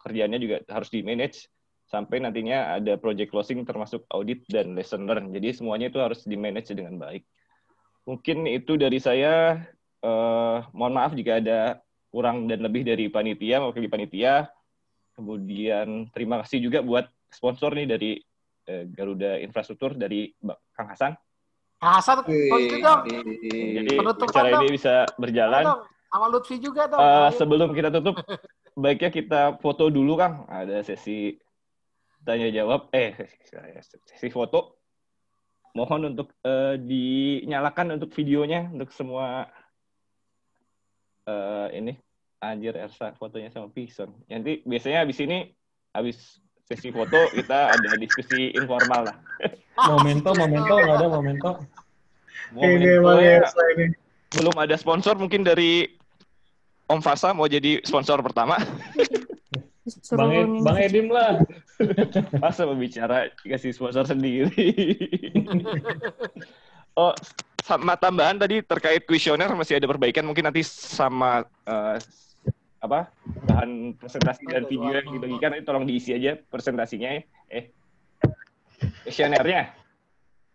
S1: kerjanya juga harus di manage sampai nantinya ada project closing termasuk audit dan lesson learn. Jadi semuanya itu harus di manage dengan baik. Mungkin itu dari saya. Uh, mohon maaf jika ada kurang dan lebih dari panitia, mewakili panitia. Kemudian terima kasih juga buat sponsor nih dari eh, Garuda Infrastruktur dari Kang Hasan. Kang Hasan, dong. Jadi cara ini bisa berjalan. Dong.
S2: Sama Lutfi juga dong. Uh,
S1: sebelum kita tutup, baiknya kita foto dulu Kang. Ada sesi tanya jawab, eh sesi foto. Mohon untuk uh, dinyalakan untuk videonya untuk semua uh, ini anjir Ersa fotonya sama Pison. Nanti biasanya habis ini habis sesi foto kita ada diskusi informal lah.
S2: Momento, momento, nggak ada momento.
S1: Momento ini, ya, ini. belum ada sponsor mungkin dari Om Fasa mau jadi sponsor pertama.
S2: Bang, Ed, Bang Edim lah.
S1: Masa berbicara kasih sponsor sendiri. oh, sama tambahan tadi terkait kuesioner masih ada perbaikan mungkin nanti sama uh, apa bahan presentasi dan video yang dibagikan itu eh, tolong diisi aja presentasinya ya. eh kuesionernya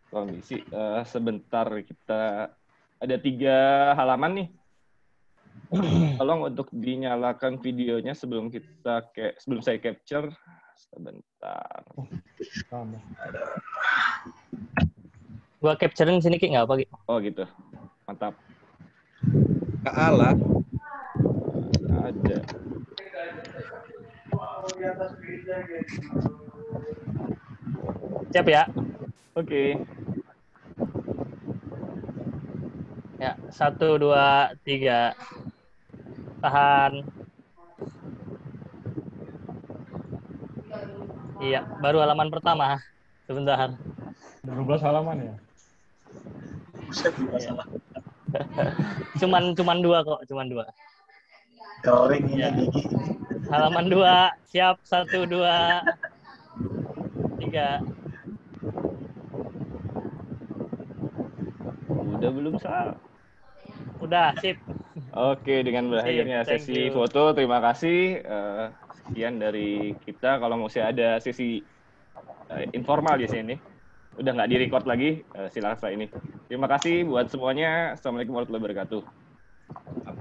S1: tolong diisi uh, sebentar kita ada tiga halaman nih tolong untuk dinyalakan videonya sebelum kita ke sebelum saya capture sebentar. Oh, ada gua capturein sini kayak nggak apa gitu? oh gitu mantap nggak ala aja siap ya oke okay. ya satu dua tiga tahan
S3: iya baru halaman pertama sebentar
S1: 12 halaman ya
S3: cuman cuman dua kok cuman dua
S1: Goring ya. gigi. Iya.
S3: Halaman dua, siap
S1: satu dua tiga. Udah belum sah Udah sip. Oke dengan berakhirnya sesi you. foto terima kasih. Uh, sekian dari kita. Kalau mau sih ada sesi uh, informal di sini udah nggak direcord lagi uh, eh, silakan setelah ini terima kasih buat semuanya assalamualaikum warahmatullahi wabarakatuh